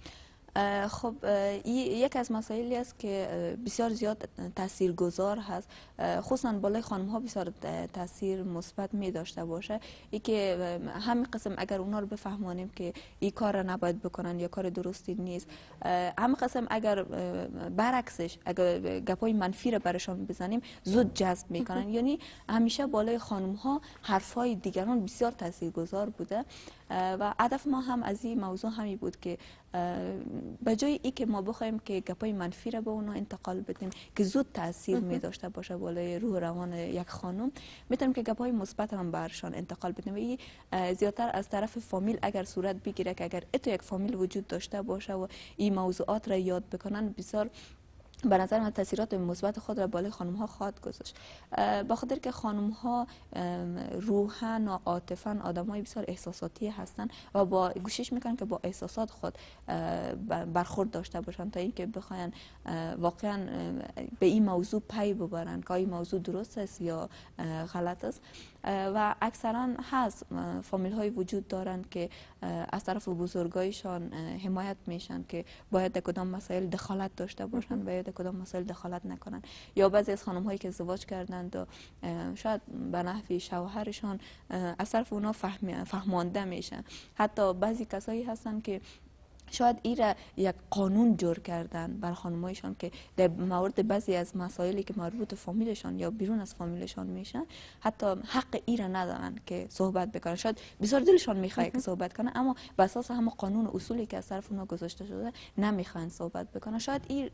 A: خب یک از مسائلی است که بسیار
D: زیاد تاثیرگذار هست خصوصا بالای خانم ها بسیار تاثیر مثبت می داشته باشه ای که همین قسم اگر اونا رو بفهمانیم که این کار را نباید بکنن یا کار درستی نیست همین قسم اگر برعکسش اگر گپای منفی را برشان بزنیم زود جذب میکنن یعنی همیشه بالای خانم ها های دیگران بسیار تاثیرگذار بوده و هدف ما هم از این موضوع همی بود که به جای ای که ما بخوایم که گپای منفی را به اونا انتقال بدیم که زود تاثیر می داشته باشه بالای روح روان یک خانم میتونیم که گپای مثبت هم برشان انتقال بدیم و این زیادتر از طرف فامیل اگر صورت بگیره که اگر اتو یک فامیل وجود داشته باشه و این موضوعات را یاد بکنن بسیار به نظر من تاثیرات مثبت خود را بالای خانم ها خواهد گذاشت با خاطر که خانم ها روحن و عاطفا آدم های بسیار احساساتی هستند و با گوشش میکنن که با احساسات خود برخورد داشته باشن تا اینکه بخواین واقعا به این موضوع پی ببرند که این موضوع درست است یا غلط است و اکثرا هست فامیل های وجود دارند که از طرف بزرگایشان حمایت میشن که باید در کدام مسائل دخالت داشته باشن و یا در کدام مسائل دخالت نکنن یا بعضی از خانم هایی که ازدواج کردند و شاید به نحوی شوهرشان از طرف اونا فهمانده میشن حتی بعضی کسایی هستن که شاید ای را یک قانون جور کردن بر خانمایشان که در مورد بعضی از مسائلی که مربوط به فامیلشان یا بیرون از فامیلشان میشن حتی حق ای را ندارن که صحبت بکنن شاید بسیار دلشان میخواد که صحبت کنه اما بر اساس هم قانون و اصولی که از طرف اونها گذاشته شده نمیخوان صحبت بکنن شاید این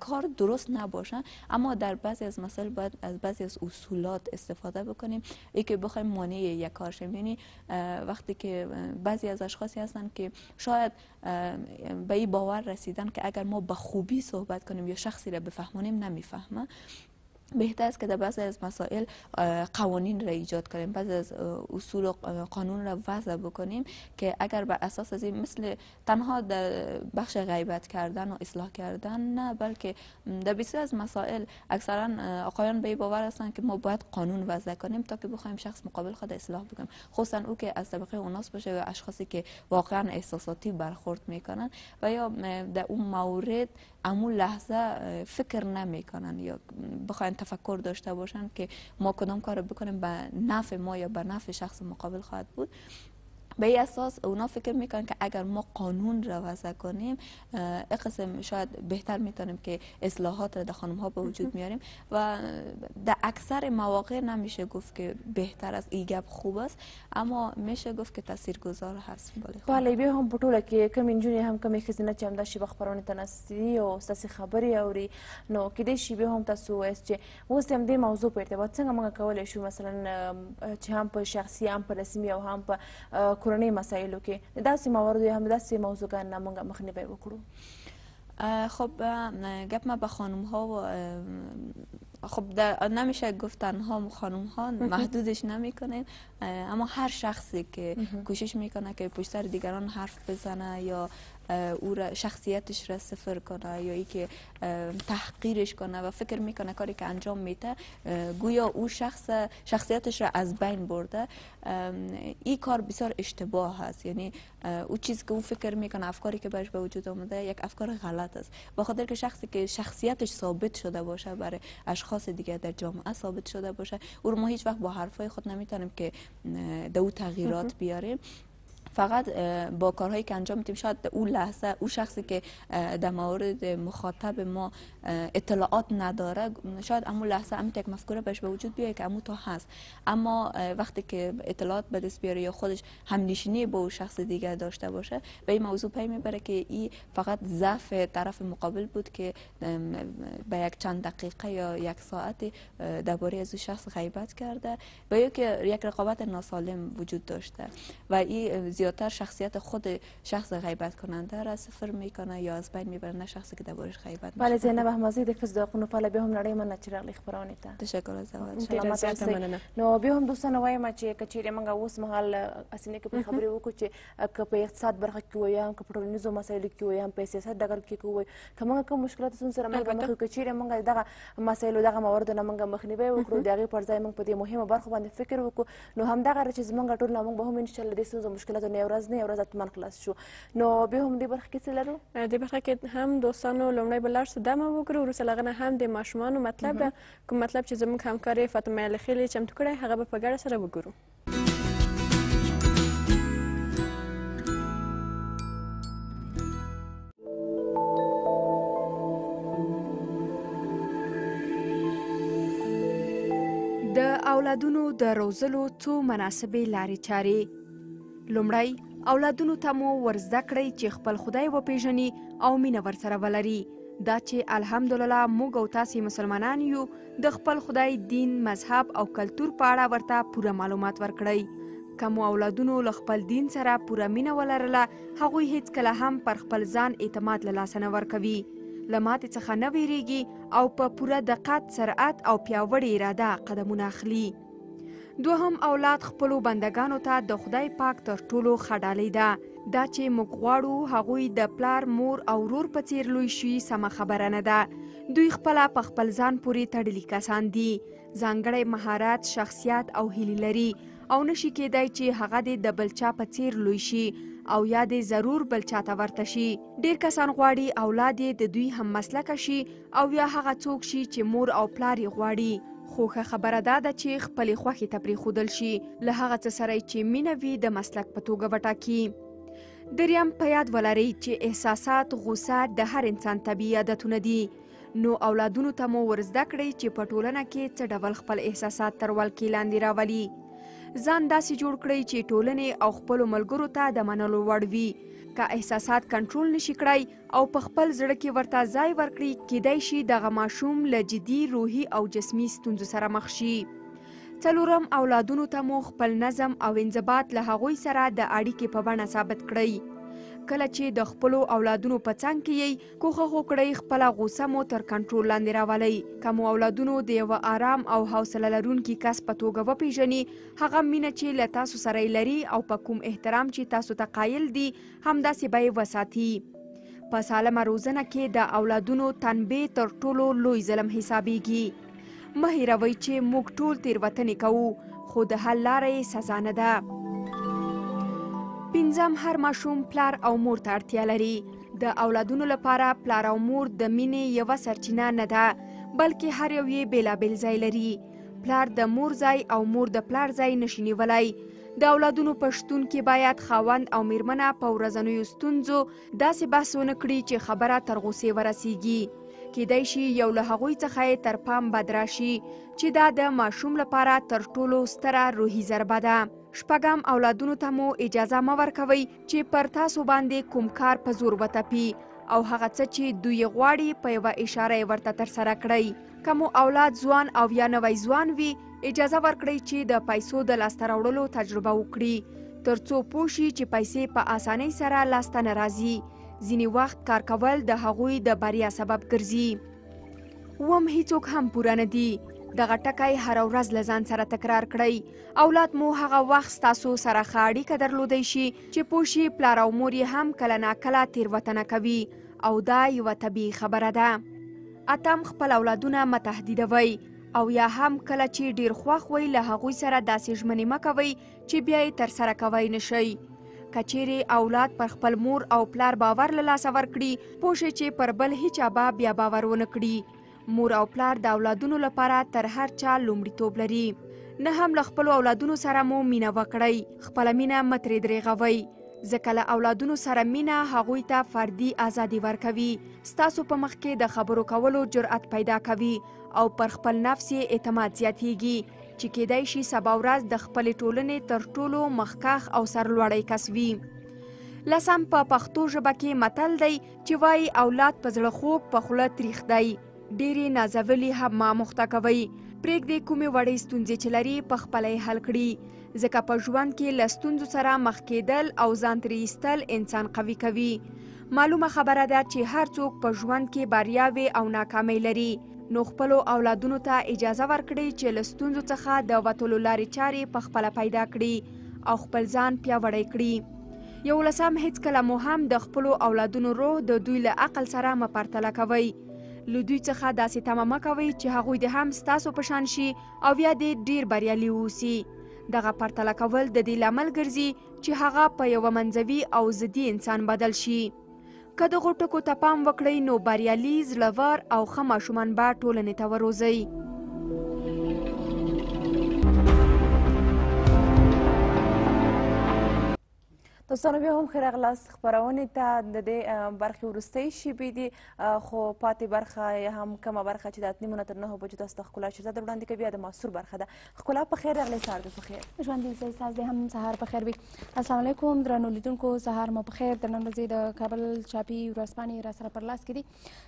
D: کار درست نباشه اما در بعضی از مسائل باید از بعضی از اصولات استفاده بکنیم ای که بخوایم مانع یک کار شیم وقتی که بعضی از اشخاصی که شاید به این باور رسیدن که اگر ما به خوبی صحبت کنیم یا شخصی را بفهمانیم نمیفهمه بهتر است که در بعض از مسائل قوانین را ایجاد کنیم بعض از اصول و قانون را وضع بکنیم که اگر بر اساس از این مثل تنها در بخش غیبت کردن و اصلاح کردن نه بلکه در بسیار از مسائل اکثرا آقایان به باور هستند که ما باید قانون وضع کنیم تا که بخوایم شخص مقابل خود اصلاح بکنیم خصوصا او که از طبقه اوناس باشه و اشخاصی که واقعا احساساتی برخورد میکنن و یا در اون مورد امون لحظه فکر نمیکنن یا بخواین تفکر داشته باشند که ما کدام کار بکنیم به نفع ما یا به نفع شخص مقابل خواهد بود به این اساس اونا فکر میکنن که اگر ما قانون را وضع کنیم اقسم شاید بهتر میتونیم که اصلاحات را در خانم ها به وجود میاریم و در اکثر مواقع نمیشه گفت که بهتر است این گپ خوب است اما میشه گفت که تاثیرگذار هست
B: بله بیا هم پټوله کې کم انجونی هم کمی خزینه چې همدا شی بخبرونه تنستی او ساسي خبري اوري نو کې دې شی به هم تاسو وایست چې اوس هم دې موضوع په ارتباط څنګه موږ کولای شو مثلا چې هم په شخصي هم په رسمي او هم په کورنۍ مسایلو کې د داسې مواردو یا هم داسې
D: موضوعګانو موږ مخنیوی وکړو خب گپ ما به خانم ها و خب در نمیشه گفتن ها خانم ها محدودش نمیکنین اما هر شخصی که کوشش میکنه که پشت سر دیگران حرف بزنه یا او شخصیتش را صفر کنه یا ای که تحقیرش کنه و فکر میکنه کاری که انجام میده گویا او شخص شخصیتش را از بین برده این کار بسیار اشتباه هست یعنی او چیزی که او فکر میکنه افکاری که برش به وجود آمده یک افکار غلط است خاطر که شخصی که شخصیتش ثابت شده باشه برای اشخاص دیگر در جامعه ثابت شده باشه او رو ما هیچ وقت با حرفای خود نمیتونیم که دو تغییرات بیاریم فقط با کارهایی که انجام میدیم شاید اون لحظه او شخصی که در مورد مخاطب ما اطلاعات نداره شاید امو لحظه هم تک مفکوره بهش به وجود بیاد که امو تو هست اما وقتی که اطلاعات به دست بیاره یا خودش همنشینی با او شخص دیگر داشته باشه به این موضوع پی میبره که این فقط ضعف طرف مقابل بود که به یک چند دقیقه یا یک ساعتی درباره از او شخص غیبت کرده و که یک رقابت ناسالم وجود داشته و این زیادتر شخصیت خود شخص غیبت کننده را صفر میکنه یا از بین میبرنه شخصی که دربارش غیبت بله زینب
B: احمدزی د فزداقونو فعال به هم نړۍ مننه چې راغلي خبرونه ته
D: تشکر از اول
B: نو به هم دوستانه وایم چې کچېرې موږ اوس مهال اسینه کې خبرې وکړو چې په اقتصاد برخه کې وایم په ټولنیزو مسایلو کې وایم په سیاست ډګر کې کوي کومه کوم مشکلات سره موږ مخ کچېرې موږ دغه مسایلو دغه موارد نه موږ مخنیوي وکړو دغه پر ځای موږ په دې مهمه برخه باندې فکر وکړو نو همدغه چې موږ ټول موږ به هم ان شاء الله د سوزو مشکلاتو دنیا ورځ نه ورځ اتمن خلاص شو نو به
A: هم دې برخه کې څه لرو دې برخه کې هم دوستانو لومړی بلار څه دمه وکړو وروسته لغنه هم د ماشومان مطلب کوم مطلب چې زموږ همکارې فاطمه الخیلی چمتو کړی هغه به په ګډه سره وګورو
C: اولادونو د روزلو څو مناسبې لارې چارې لومړی اولادونو ته مو ورزده کړئ چې خپل خدای وپیژني او مینه ورسره ولري دا چې الحمدلله موږ او تاسې مسلمانان یو د خپل خدای دین مذهب او کلتور په اړه ورته پوره معلومات ورکړئ کمو اولادونو له خپل دین سره پوره مینه ولرله هغوی هیڅکله هم پر خپل ځان اعتماد له لاسه نه ورکوي له ماتې څخه نه ویریږي او په پوره دقت سرعت او پیاوړې اراده قدمونه اخلي دوهم اولاد خپلو بندگانو ته د خدای پاک تر ټولو خډالۍ ده دا چې موږ غواړو هغوی د پلار مور او ورور په څیر لوی شي سمه خبره نه ده دوی خپل په خپل ځان پورې تړلي کسان دي ځانګړی مهارت شخصیت او هیلې لري او نشي کېدای چې هغه د بلچا په څیر لوی شي او یادې ضرور بل چاته ورته شي ډیر کسان غواړي اولاد یې د دوی هم مسلکه شي او یا هغه څوک شي چې مور او پلار یې غواړي خو ښه خبره دا ده چې خپلې خوښې ته پرېښودل شي له هغه څه سره چې مینه وي د مسلک په توګه وټاکي دریم په یاد ولرئ چې احساسات غوسه د هر انسان طبیعي عادتونه دي نو اولادونو ته مو ورزده کړئ چې په ټولنه کې څه ډول خپل احساسات تر ولکې لاندې راولي ځان داسې جوړ کړئ چې ټولنې او خپلو ملګرو ته د منلو وړ وي که احساسات کنټرول نشي کړای او په خپل زړه کې ورته ځای ورکړي کېدای شي دغه ماشوم له جدي روحي او جسمي ستونزو سره مخ شي څلورم اولادونو ته مو خپل نظم او انضباط له هغوی سره د اړیکې په بڼه ثابت کړئ کله چې د خپل اولادونو په څنګ کې یې کوخه وکړئ خپل غوسه مو تر کنټرول لاندې راولئ کوم اولادونو د یو آرام او حوصله لرونکي کس په توګه وپیژني هغه مینه چې له تاسو سره لري او په کوم احترام چې تاسو ته قایل دي همداسې به وساتي په سالمه روزنه کې د اولادونو تنبیه تر ټولو لوی ظلم حسابېږي مه هیروئ چې موږ ټول تیروتنې کوو خو د حل لاره یې سزا نه ده پنځم هر ماشوم پلار او مور ته اړتیا لري د اولادونو لپاره پلار او مور د مینې یوه سرچینه نه ده بلکې هر یو یې بیلابیل ځای لري پلار د مور ځای او مور د پلار ځای نشي نیولی د اولادونو پښتون کې باید خاوند او میرمنه په ورځنیو ستونزو داسې بحث ونه کړي چې خبره تر غوسې ورسیږي کیدای شي یو له هغوی څخه تر پام بد راشي چې دا د ماشوم لپاره تر ټولو ستره روحي ضربه ده شپږم اولادونو ته مو اجازه مه ورکوئ چې پر تاسو باندې کوم کار په زور وتپي او هغه څه چې دوی غواړي په یوه اشاره ورته ترسره کړئ که مو اولاد ځوان او یا نوی ځوان وي اجازه ورکړئ چې د پیسو د لاسته راوړلو تجربه وکړي تر څو پوه شي چې پیسې په اسانۍ سره لاسته نه راځي ځینې وخت کار کول د هغوی د بریا سبب ګرځي وم هیڅوک هم پوره نه دي دغه ټکی هر ورځ له ځان سره تکرار کړئ اولاد مو هغه وخت ستاسو سره ښه اړیکه درلودی شي چې پوه شي پلار او مور یې هم کله ناکله تیروتنه کوي او دا یوه طبیعي خبره ده اتم خپل اولادونه مه تهدیدوئ او یا هم کله چې ډیر خوښ وي له هغوی سره داسې ژمنې مه کوئ چې بیا یې ترسره کوی نه شئ که چیرې اولاد پر خپل مور او پلار باور له لاسه ورکړي پوه شئ چې پر بل هیچا به بیا باور ونه کړي مور او پلار د اولادونو لپاره تر هر چا لومړیتوب لري نه هم له خپل اولادونو سره مو مینه وکړئ خپل مینه مترې درېغوي ځکه له اولادونو سره مینه هغوی ته فردي ازادي ورکوي ستاسو په مخ کې د خبرو کولو جرأت پیدا کوي او پر خپل نفس اعتماد زیاتیږي چې کېدای شي سبا ورځ د خپل ټولنې تر ټولو مخکښ او سرلوړی کس وي لسم په پښتو ژبه کې متل دی چې وایي اولاد په زړه خوب په خوله تریخ دی ډېرې نازولې هم ماموخته کوي پرېږدې کومې وړې ستونزې چې لري په خپله حل کړي ځکه په ژوند کې له ستونزو سره مخ کېدل او ځان ترې ایستل انسان قوي کوي معلومه خبره ده چې هر څوک په ژوند کې بریاوې او ناکامۍ لري نو خپلو اولادونو ته اجازه ورکړئ چې له ستونزو څخه د وتلو لارې چارې پخپله پیدا کړي او خپل ځان پیاوړی کړي یولسم هیڅکله مو هم د خپلو اولادونو روح د دوی له عقل سره مه پرتله کوئ له دوی څخه داسې تمامه کوئ چې هغوی د هم ستاسو په شان شي او یا دې ډیر بریالي اوسي دغه پرتله کول د دې لامل ګرځي چې هغه په یوه منځوي او ضدي انسان بدل شي که دغو ټکو ته پام وکړئ نو بریالي زړور او ښه ماشومان به ټولنې ته وروزئ
B: دوستانو بیا هم ښه راغلاست خپرونې ته د دې برخې وروستۍ شیبې دي خو پاتې برخه یا هم کمه برخه چې د اتنې مونه تر نهو بجو تاسو ته ښکلا شهزاده وړاندې کوي بیا د ماسور برخه ده ښکلا په خیر راغلی سهار دې په خیر
D: ژوندي
E: اوسئ ستاسو دې هم سهار په خیر وي السلام علیکم درنو لیدونکو سهار مو په خیر د نن ورځې د کابل چاپي ورځپاڼې راسره پر لاس کې دي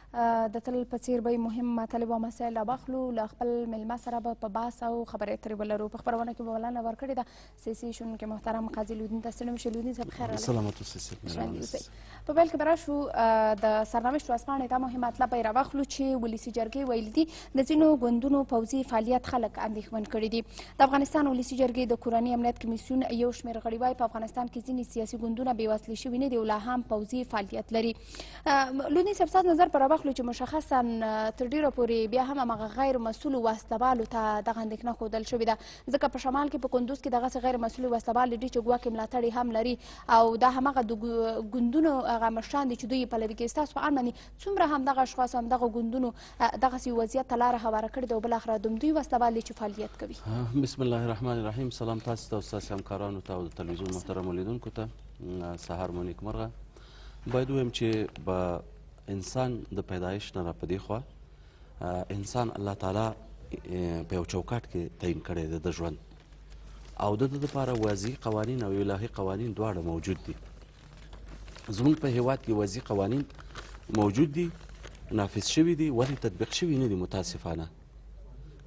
E: د تل په څیر به مهم مطالب او مسایل راواخلو له خپل میلمه سره به په بحث او خبرې اترې ولرو په خپرونه کې به ولنه ورکړې ده سیاسي شنونکی محترم قاضي لودین تسلیم شي لودین صاحب خیر سلامت اوسئ په بل کې براشو د سرنوشت ورځپاڼې دا مهم مطلب یې راواخلو چې ولسي جرګې ویل دي د ځینو ګوندونو پوځي فعالیت خلک اندېښمن کړي دي د افغانستان ولسي جرګې د کورني امنیت کمیسیون یو شمېر غړي وایي په افغانستان کې ځینې سیاسي ګوندونه بې وسلې شوي نه دي او لا هم پوځي فعالیت لري لودین صاحب ستاسو نظر په راواخلو واخلو چې مشخصا تر ډیره پورې بیا هم هغه غیر مسؤل واسطوالو ته دغه اندېښنه ښودل شوې ده ځکه په شمال کې په کندوز کې دغه غیر مسؤل واسطوال لري چې ګواکې ملاتړ هم لري او دا هم هغه د ګوندونو هغه مشران دي چې دوی پلوي کوي ستاسو په اړه باندې څومره هم دغه اشخاص هم دغه ګوندونو دغسې وضعیت ته لاره هواره کړې ده او بالاخره دومدوی واسطوال دي چې فعالیت
F: کوي بسم الله الرحمن الرحیم سلام تاسو ته او ستاسو همکارانو ته او د تلویزیون محترمو لیدونکو ته سهار مو نیکمرغه باید ووایم چې به انسان د پیدایش نه را پدې خوا انسان الله تعالی په یو چوکاټ کې تعین کړی دی د ژوند او د د لپاره واضح قوانین او الهي قوانین دواړه موجود دي زموږ په هیواد کې واضح قوانین موجود دي نافذ شوي دي ولې تطبیق شوي نه دي متاسفانه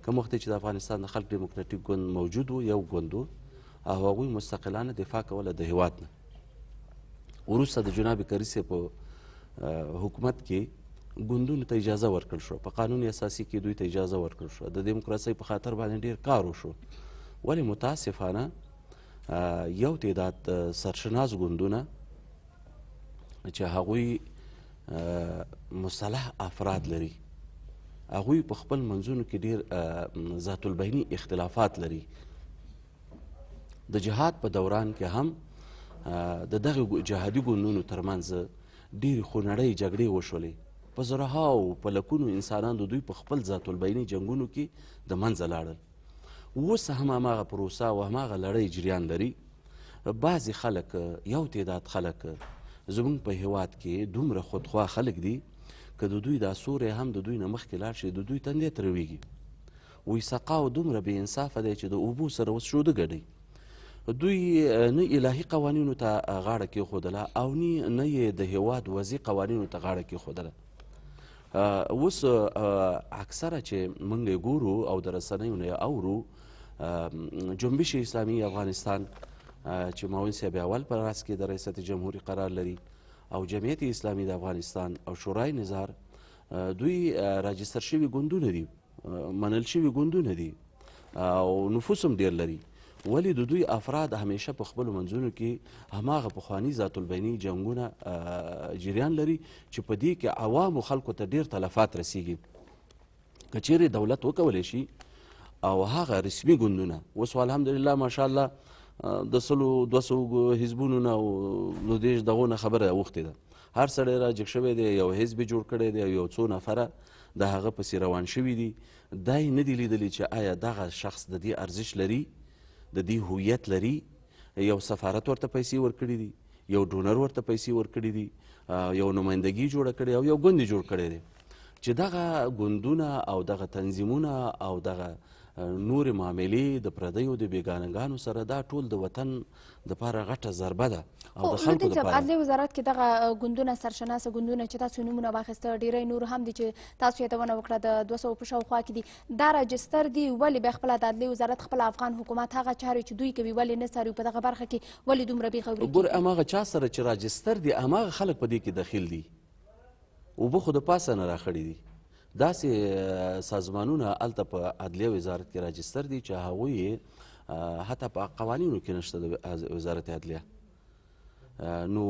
F: کوم وخت چې د افغانستان د خلک ډیموکراتیک ګوند موجود و یو ګوند و او هغوی مستقلانه دفاع کوله د هیواد نه وروسته د جناب کري صاحب حکومت کې ګوندونو ته اجازه ورکړل شو په قانون اساسي کې دوی ته اجازه ورکړل شو د دیموکراسۍ په خاطر باندې ډیر کار وشو ولې متاسفانه یو تعداد سرشناس ګوندونه چې هغوی مصطلح افراد لري هغوی په خپل منځونو کې ډیر ذات البینی اختلافات لري د جهاد په دوران کې هم د دغه جهادي ګوندونو ترمنځ ډېرې خونړۍ جګړې وشولې په زرهاو په لکونو انسانان د دوی په خپل ذات البینې جنګونو کې د منځه لاړل اوس هم هماغه پروسه او هماغه لړۍ جریان لري بعضې خلک یو تعداد خلک زمونږ په هیواد کې دومره خودخوا خلک دي که د دوی دا سوری هم د دوی نه مخکې لاړ شي د دوی تندې ترویږي وایي سقاو دومره بې انصافه دی چې د اوبو سره اوس شوده ګډوي دوی نه الهي قوانینو ته غاړه کېښودله او نه یې د هیواد وضعي قوانینو ته غاړه کېښودله اوس اکثره چې موږ ګورو او د رسنیو نه اورو جنبش اسلامي افغانستان چې معاون صاحب اول په راس کې د ریاست جمهوري قرار لري او جمعیت اسلامي د افغانستان او شورای نظار دوی راجستر شوي ګوندونه دي منل شوي ګوندونه دي او نفوس هم ډېر لري ولی د دوی افراد همیشه په خپل منځونو کې هماغه پخوانی ذات البینی جنگونه جریان لري چې په دې کې عوام خلکو ته ډیر تلفات رسیږي کچیر دولت وکولی شي او هغه رسمي ګوندونه اوس الحمدلله ماشاءالله د سلو دوه سوه حزبونو نه او د دېش دغونه خبره اوښتې ده هر سړی راجګ شوی دی یو حزب جوړ کړی دی یو څو نفره د هغه پسې روان شوي دي دا یې نه دي لیدلی چې آیا دغه شخص د دې ارزش لري د دې هویت لري یو سفارت ورته پیسې ورکړي دي یو ډونر ورته پیسې ورکړي دي یو نمایندګي جوړه کړې او یو ګوندې جوړ کړی دی چې دغه ګوندونه او دغه تنظیمونه او دغه نورې معاملې د پردیو د بیګانګانو سره دا ټول د وطن دپاره غټه ضربه ده او د خلکو لپاره عدلي
E: وزارت کې دغه ګوندونه سرشناسه ګوندونه چې تاسو نومونه واخیسته ډیری نور هم دي چې تاسو یادونه وکړه د 200 په شاوخوا کې دي دا راجستر دي ولې به خپل د عدلي وزارت خپل افغان حکومت هغه چارې چې دوی کوي ولې نه ساري په دغه برخه کې ولې دومره بې خبري
F: ګور اماغه چا سره چې راجستر دي اماغه خلک په دې کې دخیل دي وبخو د پاسه نه راخړي دي داسې سازمانونه هلته په عدلیه وزارت کې راجستر دي چې هغوی حتی په قوانینو کې نشته د وزارت عدلیه نو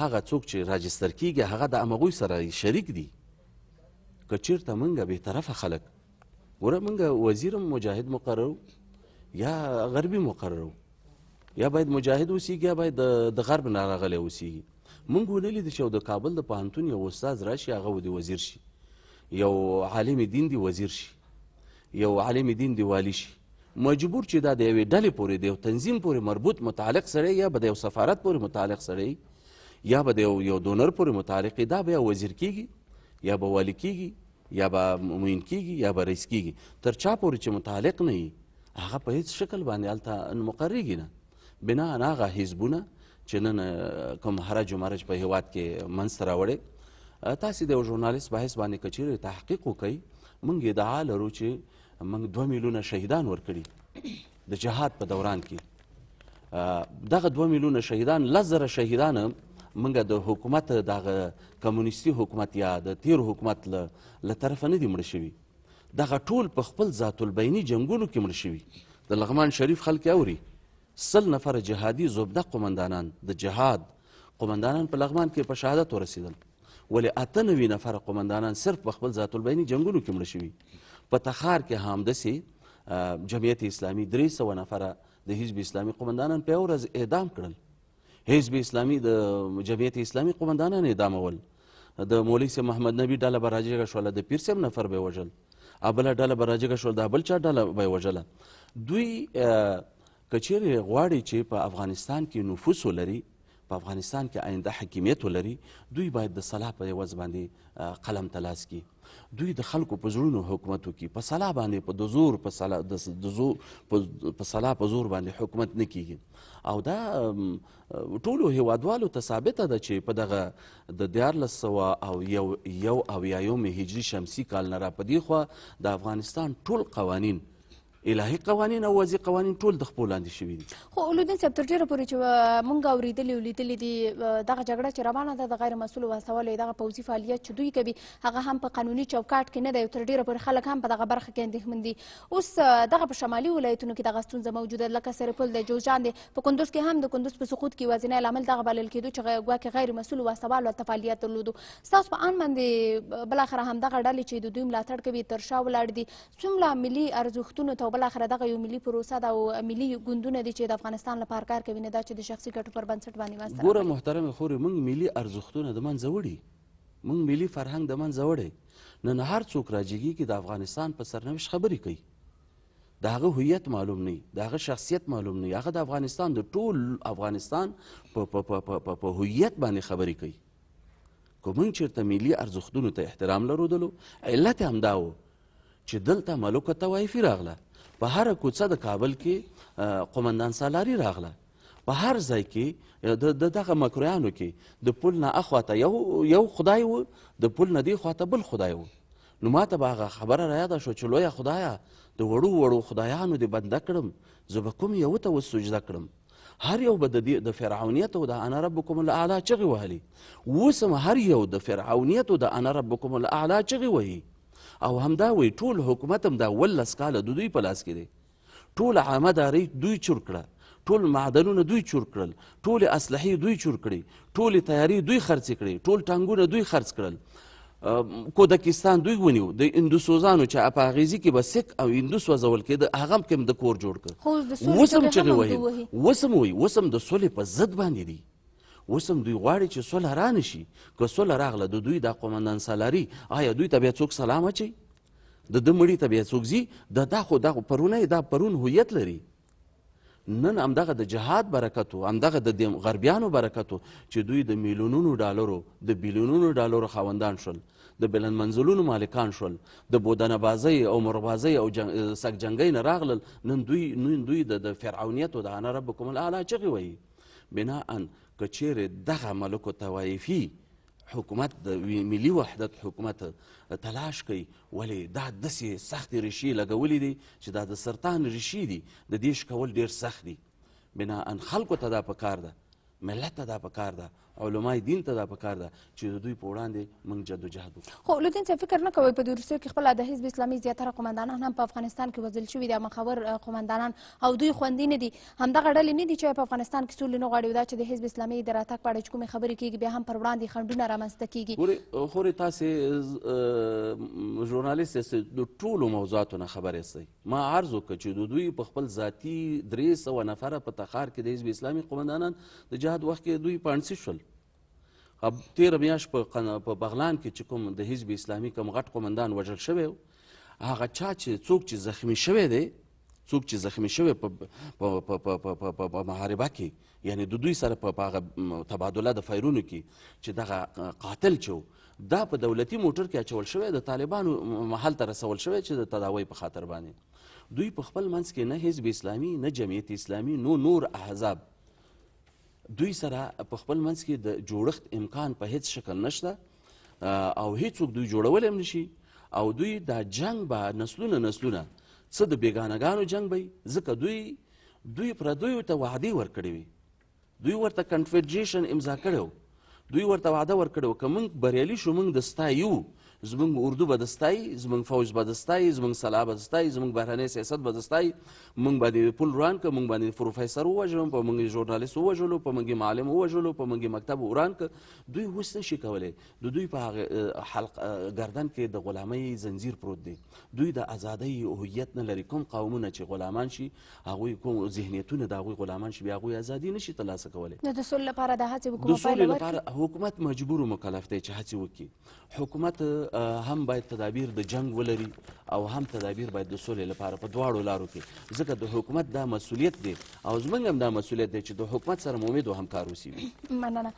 F: هغه څوک چې راجستر کیږي هغه د همغوی سره شریک دي که چیرته موږ بېطرفه خلک ګوره موږ وزیر مجاهد مقررو یا غربي مقررو یا باید مجاهد اوسیږي یا باید د غرب نه راغلی اوسیږي موږ ولیدلی چې د کابل د پوهنتون یو استاد راشي هغه د وزیر شي یو عالم دین دی وزیر شي یو عالم دین دی والی شي مجبور چې دا د یوې ډلې پورې د یو تنظیم پورې مربوط متعلق سړی یا به د یو سفارت پورې متعلق سړی یا به د یو دونر پورې متعلق دا بیا وزیر کیږي یا به والی کیږي یا به معین کیږي یا به رئیس کیږي تر چا پورې چې متعلق نه وي هغه په هیڅ شکل باندې هلته مقرریږي نه بنا هغه حزبونه چې نن کوم حرج و مرج په هیواد کې منځته راوړی تاسو د ژورنالیست په حساب باندې کچیر تحقیق وکي مونږ ادعا لرو چې مونږ 2 میلیونه شهیدان ورکړي د جهاد په دوران کې دغه 2 میلیونه شهیدان لزر شهیدان مونږ د حکومت د کمونیستي حکومت یا د تیر حکومت له طرف نه دی مړ شوی دغه ټول په خپل ذات البینی جنگونو کې مړ شوی د لغمان شریف خلک اوري سل نفر جهادي زبده قومندانان د جهاد قومندانان په لغمان کې په شهادت ورسېدل ولې اته نوي نفره قمندانان صرف په خپل ذات البیني جنګونو کې مړه شوي په تخار کې همداسې جمعیت اسلامي درې سوه نفره د حزب اسلامي قمندانان په یوه ورځ اعدام کړل حزب اسلامي د جمعیت اسلامي قمندانان اعدامول د مولوي صاحب محمد نبي ډله به راجګه شوله د پیر صاحب نفر به وژل ابله ډله به راجګه شول د بل چا ډله به وژله دوی کچیر غواړي چې په افغانستان کې نفوس ولري په افغانستان کې آینده حکیمیت ولري دوی باید د صلاح په عوض باندې قلم ته لاس کړي دوی د خلکو په زړونو حکومت وکړي په صلاح باندې په د زور په صلاح د زور په صلاح په زور باندې حکومت نه کیږي او دا ټولو هیوادوالو ته ثابته ده چې په دغه د دیارلس سوه او یو یو اویایم هجري شمسي کال نه را په دې خوا د افغانستان ټول قوانین الهي قوانین او وضعي قوانین ټول د خپل لاندې شوي دي
E: خو اولودین صاحب تر ډیره پورې چې مونږ اورېدلې او لیدلې دي دغه جګړه چې روانه ده د غیر مسولو وسوالو دغه پوځي فعالیت چې دوی کوي هغه هم په قانوني چوکاټ کې نه دی تر ډیره پورې خلک هم په دغه برخه کې اندېښمن دي اوس دغه په شمالي ولایتونو کې دغه ستونزه موجوده لکه سرپل د جوزجان دی په کندوز کې هم د کندوز په سقوط کې وزنه لامل دغه بلل کېدو چې ګواکې غیر مسولو وسوالو ته فعالیت درلودو تاسو په ان باندې بل اخر هم دغه ډلې چې د دوی ملاتړ کوي تر شا ولاړ دي څومره ملي ارزښتونو ته بل اخر دغه یو ملي پروسه ده او ملي ګوندونه دي چې د افغانستان لپاره کار کوي نه دا چې د شخصي ګټو پر بنسټ باندې واسطه ګوره
F: محترم خورې موږ ملي ارزښتونه د منځه وړي موږ ملي فرهنګ د منځه وړي نن هر څوک راجګي کې د افغانستان په سرنوشت خبرې کوي د هغه هویت معلوم نه د هغه شخصیت معلوم نه هغه د افغانستان د ټول افغانستان په په په په په هویت باندې خبرې کوي کوم چیرته ملي ارزښتونو ته احترام لرودلو علت هم دا و چې دلته ملوکه توایفي راغله په هر کوڅه د کابل کې قومندان سالاری راغله په هر ځای کې د دغه مکرویانو کې د پل نه اخواته یو یو خدای و د پل نه دی خواته بل خدای و نو ما ته به هغه خبره رایاده شوه چې لویه خدایه د وړو وړو خدایانو دې بنده کړم زه به کوم یو ته وسجده کړم هر یو به د فرعونیت او د انا ربکم الاعلی چغې وهلې اوس هر یو د فرعونیت او د انا ربکم الاعلی چغې وهي او همدا وی ټول حکومت هم دا ولس کاله د دوی په لاس کې دی ټول عامه داري دوی چور کړه ټول معدنونه دوی چور کړل ټول اسلحې دوی چور کړې ټول تیاری دوی خرڅ کړې ټول ټانګونه دوی خرڅ کړل کودکستان دوی ونیو د اندوسوزانو چې اپاغیزي کې به سک او اندوس وزول کېده هغه هم کوم د کور جوړ
A: کړ وسم چغې وهي
F: وسم وي وسم د سولې په ضد باندې دی اوس هم دوی غواړي چې صلح رانه شي که صلح راغله د دوی دا قومندان سالاري آیا دوی ته بیا څوک سلام اچوي د ده مړي ته بیا څوک ځي د دا خو دا پرونه دا پرون هویت لري نن همدغه د جهاد برکت و همدغه د غربیانو برکت و چې دوی د میلیونونو ډالرو د بیلیونونو ډالرو خاوندان شول د بلند منزلونو مالکان شول د بودنه بازۍ او مربازۍ او جنگ سک جنګۍ نه راغلل نن دوی نن دوی د فرعونیت او د انا ربکم الاعلی چغې وایي بناء که چیرې دغه ملکو توایفي حکومت د ملي وحدت حکومت تلاش کوي ولې دا داسې سختې ریښې لګولې دي چې دا د سرطان ریښې دي د دې شکول ډېر سخت دي بناان خلکو ته دا پکار ده ملت ته دا پکار ده علماي دین ته دا پکار ده چې د دوی په وړاندې موږ جد جهد وکړو
E: خو الدین صاحب فکر نه کوئ په دې وروستیو کې خپله د حزب اسلامي زیاتره قمندانان هم په افغانستان کې وژل شوي دي مخور قمندانان او دوی خوندي نه دي همدغه ډلې نه دي چې په افغانستان کې سولې نه غواړي دا چې د حزب اسلامي د راتګ په اړه چې کومې خبرې کېږي بیا هم پر وړاندې خنډونه رامنځته کېږي
F: خورې تاسې ژورنالیست یاستئ د ټولو موضوعاتو نه خبر یاستئ ما عرض وکړه چې د دوی په خپل ذاتي درې سوه نفره په تخار کې د حزب اسلامي قمندانان د جهاد وخت کې دوی پانسی شول تیر میاش په په بغلان کې چې کوم د حزب اسلامي کوم غټ قومندان وژل شوی هغه چا چې څوک چې زخمی شوی دی څوک چې زخمی شوی په محاربه کې یعنی د دوی سره په هغه تبادله د فایرونو کې چې دغه قاتل چې دا په دولتي موټر کې اچول شوی د طالبانو محل ته رسول شوی چې د تداوی په خاطر باندې دوی په خپل منځ کې نه حزب اسلامي نه جمعیت اسلامي نو نور احزاب دوی سره په خپل منځ کې د جوړښت امکان په هیڅ شکل نشته او هیڅوک دوی جوړول هم نشي او دوی دا جنگ به نسلونه نسلونه څه د بیګانګانو جنگ به ځکه دوی دوی پردویو ته وعدې ورکړې وي دوی ورته کنفدریشن امضا کړی دوی ورته وعده ورکړی که موږ بریالي شو موږ د ستا یو زمونږ اردو به دستای زمونږ فوج به دستای زمونږ سلاح به دستای زمونږ بهرنی سیاست به دستای موږ باندې پل وران که موږ باندې پروفیسر ووژلو په موږ ژورنالیست ووژلو په موږ معلم ووژلو په موږ مکتب وران که دوی اوس نشي کولی د دوی په هغه حلق گردن کې د غلامۍ زنځیر پروت دی دوی د ازادۍ هویت نه لري کوم قومونه چې غلامان شي هغوی کوم ذهنیتونه د هغوی غلامان شي بیا هغوی ازادي نشي ترلاسه کولی
E: د سولې لپاره د هڅې حکومت د سولې لپاره
F: حکومت مجبور و مکلف دی چې هڅې وکړي حکومت هم باید تدابیر د جنگ ولري او هم تدابیر باید د سولې لپاره په دواړو لارو کې ځکه د حکومت دا مسولیت دی او زمونږ هم دا مسولیت دی چې د حکومت سره مو امید او همکار اوسي
E: مننه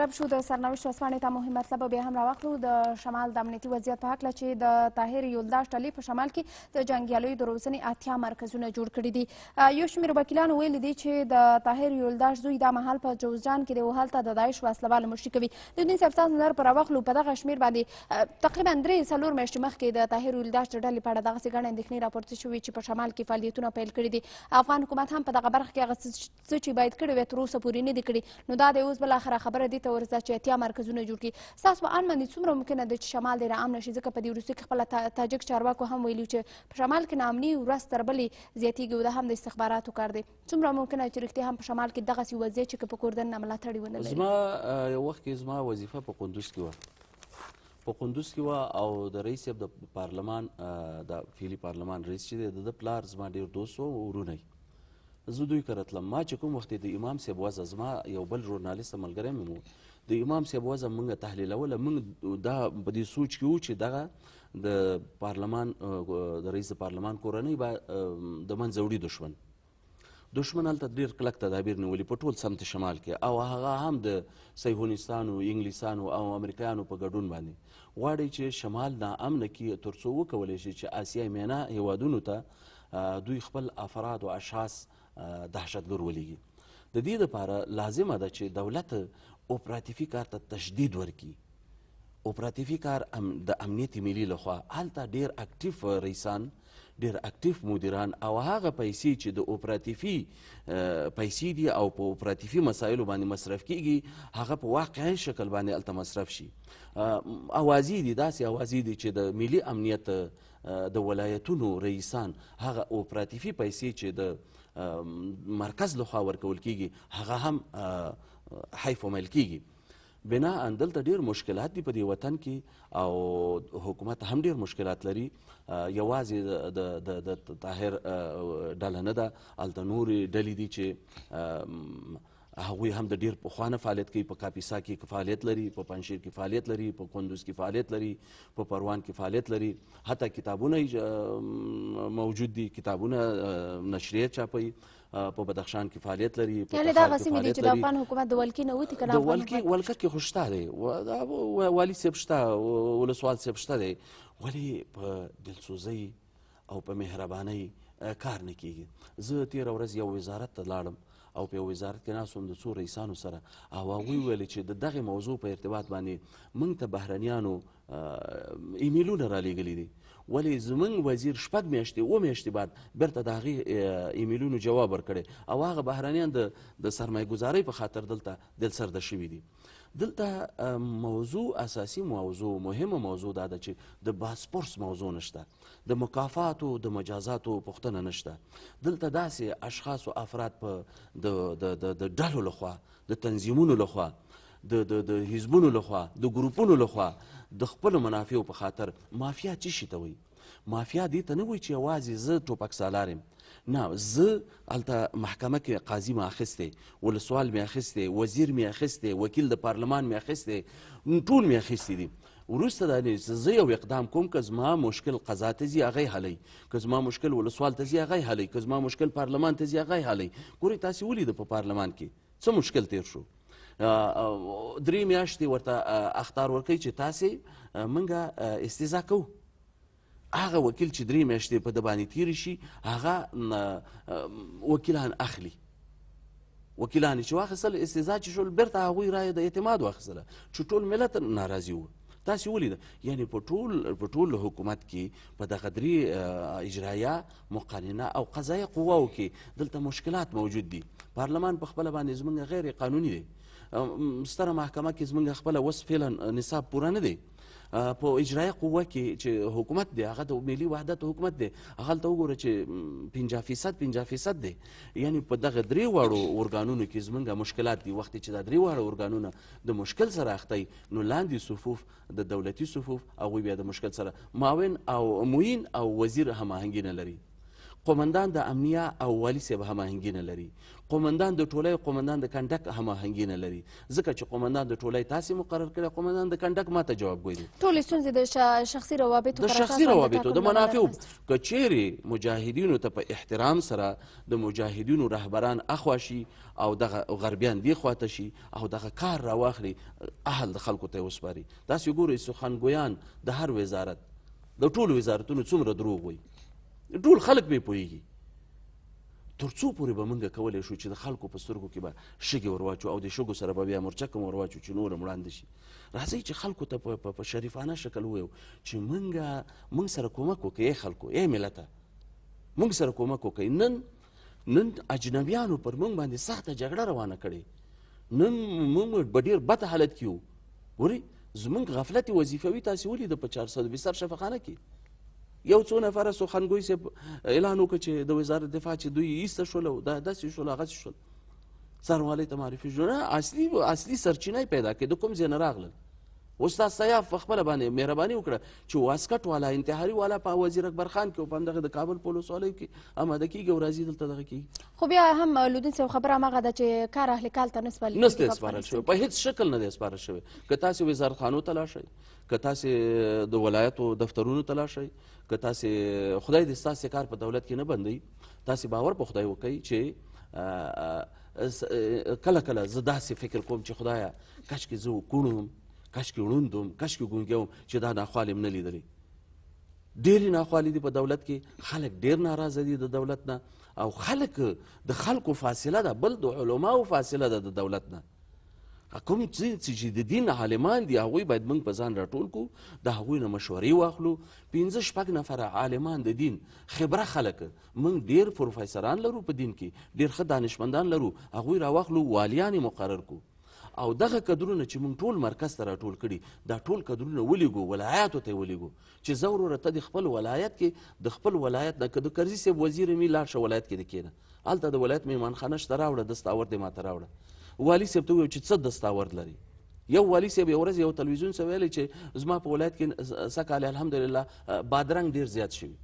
E: رب شو د سرنوشت ورځپاڼې ته مهم مطلب بیا هم راواخلو د شمال د امنیتي وضعیت په هکله چې د طاهر یلداشت علي په شمال کې د جنګیالیو د روزنې اتیا مرکزونه جوړ کړي دي یو شمېر وکیلانو ویلي دي چې د طاهر یلداشت زوی دا مهال په جوزجان کې دی او هلته د داعش وسلوال مشري کوي د دین صاحب تاسو نظر پر واخلو په دغه شمېر باندې تقریبا درې څلور میاشتې مخکې د طاهر ولداش د ډلې په اړه دغسې ګڼې اندېښنې راپورته شوې چې په شمال کې فعالیتونه پیل کړي دي افغان حکومت هم په دغه برخه کې هغه څه چې باید کړي وی تر اوسه پورې نه دي کړي نو دا د اوس بلاخره خبره دې ته ورځه چې اتیا مرکزونه جوړ کړي ستاسو په اړه باندې څومره ممکنه ده چې شمال دې را امن شي ځکه په دې وروستي کې خپله تاجک چارواکو هم ویلي چې په شمال کې ناامني ورځ تر بلې زیاتېږي او دا هم د استخباراتو کار دی څومره ممکنه چې رښتیا هم په شمال کې دغسې وضعیت چې په کوردن نه ملاتړ ونه لري
F: زما یو وخت کې زما وظیفه په قندوز کې وه په قندوز کې وا او د رئیس د پارلمان د فیلی پارلمان رئیس چې د پلار زما ډیر دوست وو ورونه زه دوی کړه تلم ما چې کوم وخت د امام صاحب وزه زما یو بل ژورنالیست ملګری مې وو د امام صاحب وزه مونږ تحلیلوله مونږ دا په دې سوچ کې وو چې دغه د پارلمان د رئیس د پارلمان کورنۍ به د منځ وړي دشمن دشمن هلته ډېر کلک تدابیر نیولي په ټول سمت شمال کې او هغه هم د صیهونستانو انګلیسانو او امریکایانو په ګډون باندې غواړي چې شمال ناامنه کړي تر څو وکولی شي چې آسیای مینا هیوادونو ته دوی خپل افراد او اشخاص دهشتګر ولیږي د دې لپاره لازمه ده چې دولت اپراتیفي کار ته تشدید ورکړي اپراتیفي کار د امنیت ملي لخوا هلته ډیر اکټیف رئیسان ډیر اکټیو مدیران او هغه پیسې چې د اپراتیفي پیسې دي او په اپراتیفي مسایلو باندې مصرف کیږي هغه په واقعي شکل باندې الته مصرف شي اوازې دي داسې اوازې دي چې د ملي امنیت د ولایتونو رئیسان هغه اپراتیفي پیسې چې د مرکز لخوا ورکول کیږي هغه هم حیف ومیل کیږي بنا اندل ته ډیر مشکلات دي په دې وطن کې او حکومت هم ډیر مشکلات لري یوازې د د د طاهر ډله نه ده هلته نورې ډلې دي چې هغوی هم د ډیر پخوانه فعالیت کوي په کاپیسا کې فعالیت لري په پنشیر کې فعالیت لري په کندوز کې فعالیت لري په پروان کې فعالیت لري حتی کتابونه موجود دي کتابونه نشریه چاپوي په بدخشان کې فعالیت لري یعنی دا غسیمې دي چې د افغان
E: حکومت د ولکې نه وتی کنه د ولکې
F: ولکه کې خوشته دی والی سیب شته ولسوال سیب شته دی ولی په دلسوزۍ او په مهربانۍ کار نه کیږي زه تیره ورځ یو وزارت ته لاړم او په وزارت کې ناسوم د څو رئیسانو سره او هغوی ویل چې د دغه موضوع په ارتباط باندې موږ ته بهرنیانو ایمیلونه را لیږلي دي ولی زمونږ وزیر شپږ میاشتې اوه میاشتې بعد بیرته د هغې ایمیلونو جواب ورکړی او هغه بهرانیان د د سرمایهګذارۍ په خاطر دلته دلسرده شوي دي دلته موضوع اساسی موضوع مهمه موضوع دا ده چې د باسپورس موضوع نشته د مکافاتو د مجازاتو پوښتنه نشته دلته داسې اشخاص او افراد په د د ډلو لخوا د تنظیمونو لخوا د د د حزبونو لخوا د ګروپونو لخوا د خپل منافعو په خاطر مافیا چې شي ته وي مافیا دې ته نه وایي چې یوازې زه ټوپک سالار یم نه زه هلته محکمه کې قاضي مې اخیستی ولسوال مې اخیستی وزیر مې اخیستی وکیل د پارلمان مې اخیستی ټول مې اخیستی دي وروسته دا نه زه یو اقدام کوم که زما مشکل قضا ته ځي هغه یې حلی که زما مشکل ولسوال ته ځي هغه یې حلی که زما مشکل پارلمان ته ځي هغه یې حلی ګورئ تاسې ولیده په پارلمان کې څه مشکل تیر شو درې میاشتې ورته اخطار ورکوي چې تاسې منګه استضا کوو هغه وکیل چې درې میاشتې په د باندې تېرې شي هغه وکیلان اخلي وکیلان چې واخیستل استضا چې شول بیرته هغوی رایه د اعتماد واخیستله چې ټول ملت ناراضي وو تاسې ولیده یعنی په ټول په ټول حکومت کې په دغه درې اجرایه مقننه او قضایه قواو کې دلته مشکلات موجود دي پارلمان په خپله باندې زموږ غیر قانوني دی ستره محکمه کې زموږ خپله اوس فعلا نصاب پوره نه دی په اجرایه قوه کې چې حکومت دی هغه د ملي وحدت حکومت دی هغه ته وګوره چې 50 فیصد 50 فیصد دی یعنی په دغه درې واړو ارګانونو کې زمونږ مشکلات دي وخت چې دا درې واړه ارګانونه د مشکل سره اختی نو لاندې صفوف د دولتي صفوف هغوی بیا د مشکل سره معاون او معین او وزیر هماهنګي نه لري قومندان د امنیه او والي صاحب هماهنګي نه لري قومندان د ټولۍ قومندان د کنډک هماهنګي نه لري ځکه چې قومندان د ټولۍ تاسې مقرر کړی قومندان د کنډک ماته جواب ګوي
E: ټولې ستونزې د شخصي روابطو د شخصي روابطو د منافعو
F: که چیرې مجاهدینو ته په احترام سره د مجاهدینو رهبران اخوا شي او دغه غربیان دی خواته شي او دغه کار راواخلي اهل د خلکو ته وسپاري تاسې ګورئ سخنګویان د هر وزارت د ټولو وزارتونو څومره دروغ وایي ټول خلک به پوهیږي تر څو پورې به موږ کولی شو چې د خلکو په سترګو کې به شګې ورواچو او د شګو سره به بیا مرچک هم ورواچو چې نور هم وړاندې شي راځئ چې خلکو ته په شریفانه شکل وویو چې موږ موږ سره کومک وکړئ ای خلکو ای ملته موږ سره کومک وکړئ نن نن اجنبیانو پر موږ باندې سخته جګړه روانه کړې نن موږ په ډېر بد حالت کې یو ورې زموږ غفلت وظیفوي تاسې ولید په 420 سر شفاخانه کې یو څو نفره سخنګوی صاحب اعلان وکړ چې د وزارت دفاع چې دوی ایسته شول او دا داسې شول هغسې شول څاروالی ته معرفي شول اصلي اصلي سرچینه پیدا کړې د کوم ځای نه راغلل اوس دا سیاف په خپله باندې مهرباني وکړه چې واسکټ والا انتحاري والا په وزیر اکبر خان کې او په همدغه د کابل پولیسو والی کې اماده کېږي او راځي دلته دغه کېږي
E: خو بیا هم لودین صاحب خبره هماغه ده چې کار اهل کال ته نه سپارل سپارل شوی په
F: هیڅ شکل نه دی سپارل شوی که تاسې وزارتخانو ته لاړ شئ که تاسې د ولایتو دفترونو ته لاړ شئ که تاسې خدای دې ستاسې کار په دولت کې نه بندوي تاسې باور په خدای وکړئ چې کله کله زه داسې فکر کوم چې خدایه کاشکې زه وکوڼ کشکې ړوندوم کشکې ګونګیا وم چې دا ناخوالې م نه لیدلې ډېرې ناخوالې دي په دولت کې خلک ډېر ناراضه دي د دولت نه او خلک د خلکو فاصله ده بل د علماو فاصله ده د دولت نه کوم چې چې د دین عالمان دي هغوی باید موږ په ځان راټول کړو د هغوی نه مشورې واخلو پنځه شپږ نفره عالمان د دین خبره خلک موږ ډېر پروفیسران لرو په دین کې ډېر ښه دانشمندان لرو هغوی راواخلو والیان مقرر کړو او دغه کدرونه چې موږ ټول مرکز ته راټول کړي دا ټول کدرونه ولیږو ولایاتو ته یې ولیږو چې زه وروره ته د خپل ولایت کې د خپل ولایت نه که د کرزي صاحب وزیر مې لاړ شه ولایت کې د کښېنه هلته د ولایت میمانخانه شته راوړه دستاور دې ماته راوړه والي صاحب ته وویل چې څه دستاور لري یو والی صاحب یو ورځ یو تلویزیون څه ویلی چې زما په ولایت کې سږکال الحمدلله بادرنګ ډېر زیات شوي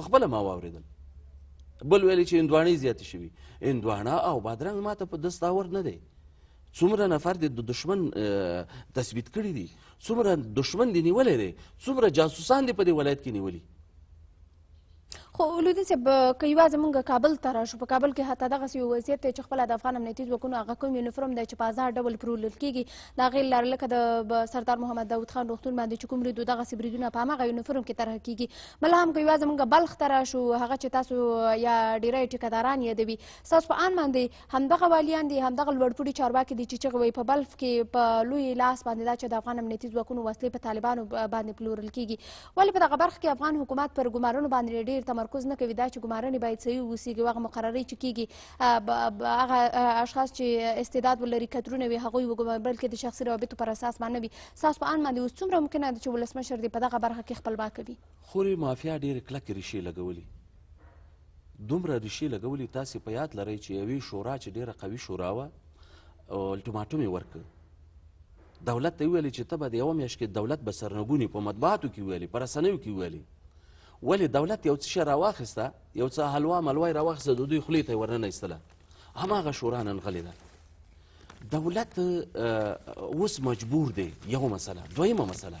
F: بخپله ما واورېدل بل ویلی چې هندواڼې زیاتې شوي هندواڼه او بادرنګ ما ته په دستاور نه دی څومره نفر د دشمن تثبیت کړي دي څومره دشمن دې نیولی دی څومره جاسوسان دې په دې ولایت کې نیولي
E: خو لودي په کيوا زمونږ کابل ته راشو په کابل کې حتی دغه یو وضعیت چې خپل د افغان امنیتي ځواکونو هغه کوم یونیفرم دی چې په ازار ډول پرولل کیږي دا غیر لکه د سردار محمد داود خان روغتون باندې چې کوم لیدو دغه سبریدونه په هغه یونیفرم کې طرح کیږي بل هم کيوا زمونږ بلخ ته راشو هغه چې تاسو یا ډیری ټیکداران یادوي تاسو په ان باندې همدغه والیان دي همدغه لوړپوړي چارواکي دي چې چغوي په بلف کې په لوی لاس باندې دا چې د افغان امنیتي ځواکونو وسلې په طالبانو باندې پلورل کیږي ولې په دغه برخه کې افغان حکومت پر ګمارونو باندې ډیر تمرکز تمرکز نه کوي دا چې ګمارنې باید صحیح واوسیږي او هغه مقررې چې کیږي هغه اشخاص چې استعداد ولري کترونه وي هغوی وګماري بلکې د شخصي روابطو پر اساس باندې وي ساس په ان باندې اوس څومره ممکنه ده چې ولسمشر دې په دغه برخه کې خپلواک وي
F: خوري مافیا ډېرې کلکې ریښې لګولي دومره ریښې لګولي تاسې په یاد لرئ چې یوې شورا چې ډېره قوي شورا وه الټوماټوم یې ورکړ دولت ته ویلي چې ته به د یوه میاشت کې دولت به سرنګونې په مطبوعاتو کې ویلي په رسنیو کې ویلي ولې دولت یو څه شی راواخیسته یو څه حلوا ملوه یې راواخیسته د دوی خولې ته یې ورننه ایستله هماغه شورا نن غلې ده دولت اوس مجبور دی یو مسله دویمه مسله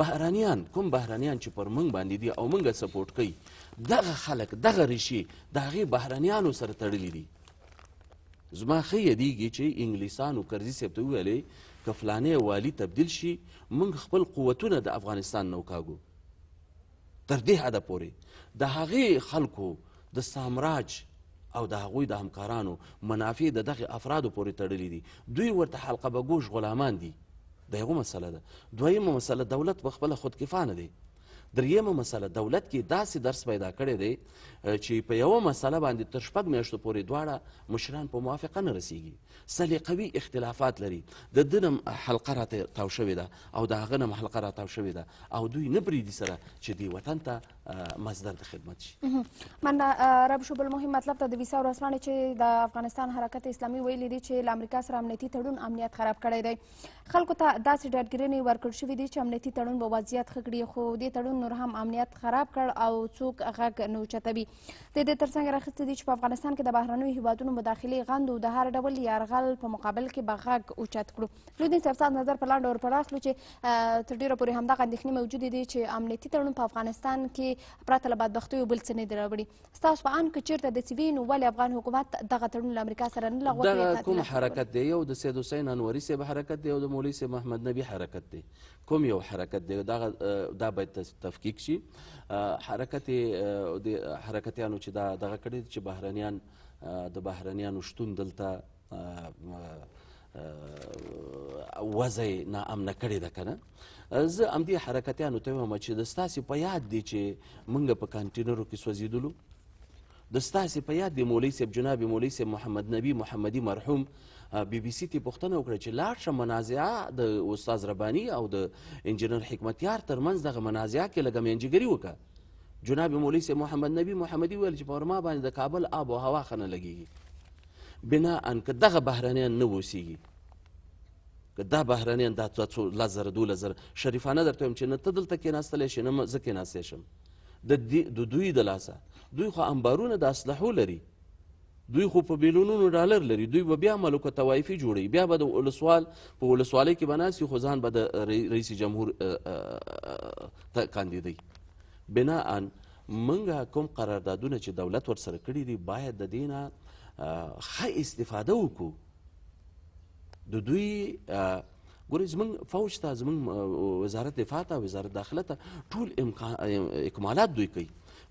F: بهرانیان کوم بهرانیان چې پر موږ باندې دي او موږ سپورټ کوي دغه خلک دغه ریشې د هغې بهرانیانو سره تړلي دي زما ښه یادیږي چې انګلیسانو کرزي صاحب ته وویلې که فلانې والي تبدیل شي موږ خپل قوتونه د افغانستان نه وکاږو تر دې حده پورې د هغې خلکو د سامراج او د هغوی د همکارانو منافع د دغه افرادو پورې تړلي دي دوی ورته حلقه بګوش غلامان دي د یوه مسله ده دویمه مسله دولت په خپله خودکفانه دی دریمه مسله دولت کې داسې درس پیدا کړی دی چې په یوه مسله باندې تر شپږ میاشتو پورې دواړه مشران په موافقه نه رسیږي سلیقوي اختلافات لري د ده نه حلقه راتاو شوې ده او د هغه نه حلقه راتاو شوې ده او دوی نه پرېږدي سره چې دې وطن ته مصدر د خدمت
E: شي من رب شو بل مهم مطلب ته د ویسا ورسمانه چې د افغانستان حرکت اسلامي ویلي دي چې ل امریکا سره امنیتي تړون امنیت خراب کړی دی خلکو ته داسې ډاډګرنې ورکړ شوې دي چې امنیتي تړون به وضعیت ښه کړي خو دې تړون نور هم امنیت خراب کړ او څوک غږ نه اوچتوي د دې ترڅنګ راخیستې دي چې په افغانستان کې د بهرنیو هیوادونو مداخلې غندو د هر ډول یارغل په مقابل کې به غږ اوچت کړو لودین صاحب ستاسو نظر په لاندې ور پراخلو چې تر ډیره پورې همدغه اندېښنې موجودې دي چې امنیتي تړون په افغانستان کې چې پرته له بدبختیو بل څه نه دی راوړي ستاسو په ان کې چیرته د سوي نو ولې افغان حکومت دغه تړون له امریکا سره نه لغوه کړی دغه کوم حرکت
F: دی یو د سید حسین انوري صاحب حرکت دی او د مولوي صاحب محمد نبی حرکت دی کوم یو حرکت دی دا دا باید تفکیک شي حرکت د حرکتیانو چې دا دغه کړی چې بهرنیان د بهرنیانو شتون دلته وضع یې ناامنه کړې ده که نه زه همدې حرکتیانو ته ویم چې د ستاسې په یاد دی چې موږ په کانټینرو کې سوځېدلو د ستاسې په یاد دی مولوي صاحب جناب مولوي صاحب محمد نبي محمدي مرحوم بی بی سی ته پوښتنه وکړه چې لاړ شه منازعه د استاد ربانی او د انجینر حکمتیار ترمنځ دغه منازعه کې لږه مینجګري وکړه جناب مولوي صاحب محمد نبي محمدي ویل چې په ما باندې د کابل آب او هوا ښه نه لګېږي بناء که دغه بهرنیان نه اوسیږي که دا بهرنیان دا څو لس زره دولس زره شریفانه درته وایم چې نه ته دلته کېناستلی شې نه زه کېناستی شم د دوی د لاسه دوی خو انبارونه د اسلحو لري دوی خو په بیلیونونو ډالر لري دوی به بیا ملکو توایفي جوړوي بیا به د ولسوال په ولسوالۍ کې به ناست خو ځان به د رئیس جمهور ته کاندیدوي بناان موږ کوم قراردادونه چې دولت ورسره کړي دي باید د دې نه ښه استفاده وکړو د دوی ګورې زمونږ فوج ته زمونږ وزارت دفاع ته وزارت داخله ته ټول اکمالات دوی کوي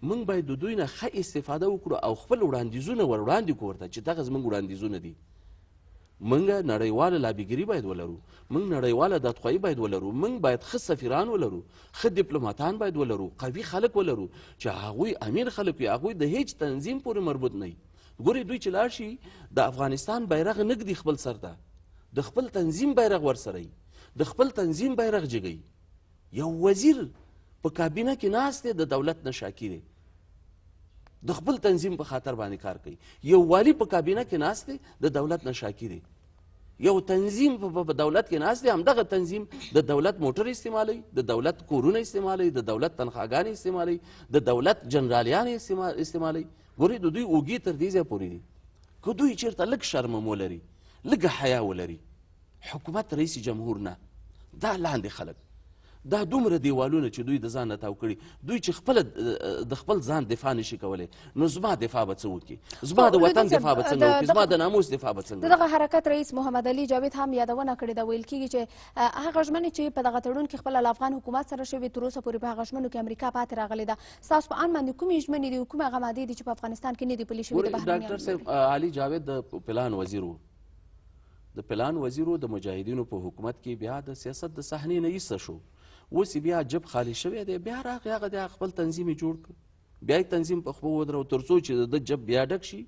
F: موږ باید د دوی نه ښه استفاده وکړو او خپل وړاندیزونه ور وړاندې کړو ورته چې دغه زمونږ وړاندیزونه دي منګه نړیواله لابیګری باید ولرو منګ نړیواله دادخواهی باید ولرو منګ باید ښه سفیران ولرو ښه ډیپلوماتان باید ولرو قوي خلک ولرو چې هغوی امیر خلک وي هغوی د هیڅ تنظیم پورې مربوط نه ګورې دوی چې لاړ شي د افغانستان بیرغ نږدي خپل سر ته د خپل تنظیم بیرغ ورسره د خپل تنظیم بیرغ جګوي یو وزیر په کابینه کې ناست دی د دولت نه شاکی دی د خپل تنظیم په خاطر باندې کار کوي یو والی په کابینه کې ناست دی د دولت نه شاکی دی یو تنظیم په دولت کې ناست دی همدغه تنظیم د دولت موټر استعمالوي د دولت کورونه استعمالوي د دولت تنخواګانې استعمالوي د دولت جنرالیان استعمالوي ګورئ د دوی اوږې تر دې ځای پورې دي که دوی چېرته لږ شرمم ولري لږه حیا ولري حکومت رئیس جمهور نه دا لاندې خلک دا دومره دیوالونه چې دوی د ځان نه تاو کړي دوی چې خپل د خپل ځان دفاع نشي کولی نو زما دفاع به څه وکړي زما د وطن دفاع به څنګه وکړي زما د ناموس دفاع به څنګه دغه
E: حرکت رئیس محمد علي جاوید هم یادونه کړې ده ویل کېږي چې هغه ژمنې چې په دغه تړون کې خپل افغان حکومت سره شوې تر اوسه پورې په هغه ژمنو کې امریکا پاتې راغلې ده ستاسو په اړه باندې کومې ژمنې دي کومې هغه مادې دي چې په افغانستان کې نه دي پلي شوې د بهرنیانو ډاکټر
F: صاحب علي جاوید د پلان وزیر وو د پلان وزیرو د مجاهدینو په حکومت کې بیا د سیاست د صحنې نه ایسته شو اوس بیا جب خالی شوی دی بیا راغی هغه د خپل تنظیم جوړ کړ بیا تنظیم په خپل ودرو ترڅو چې د جب بیا ډک شي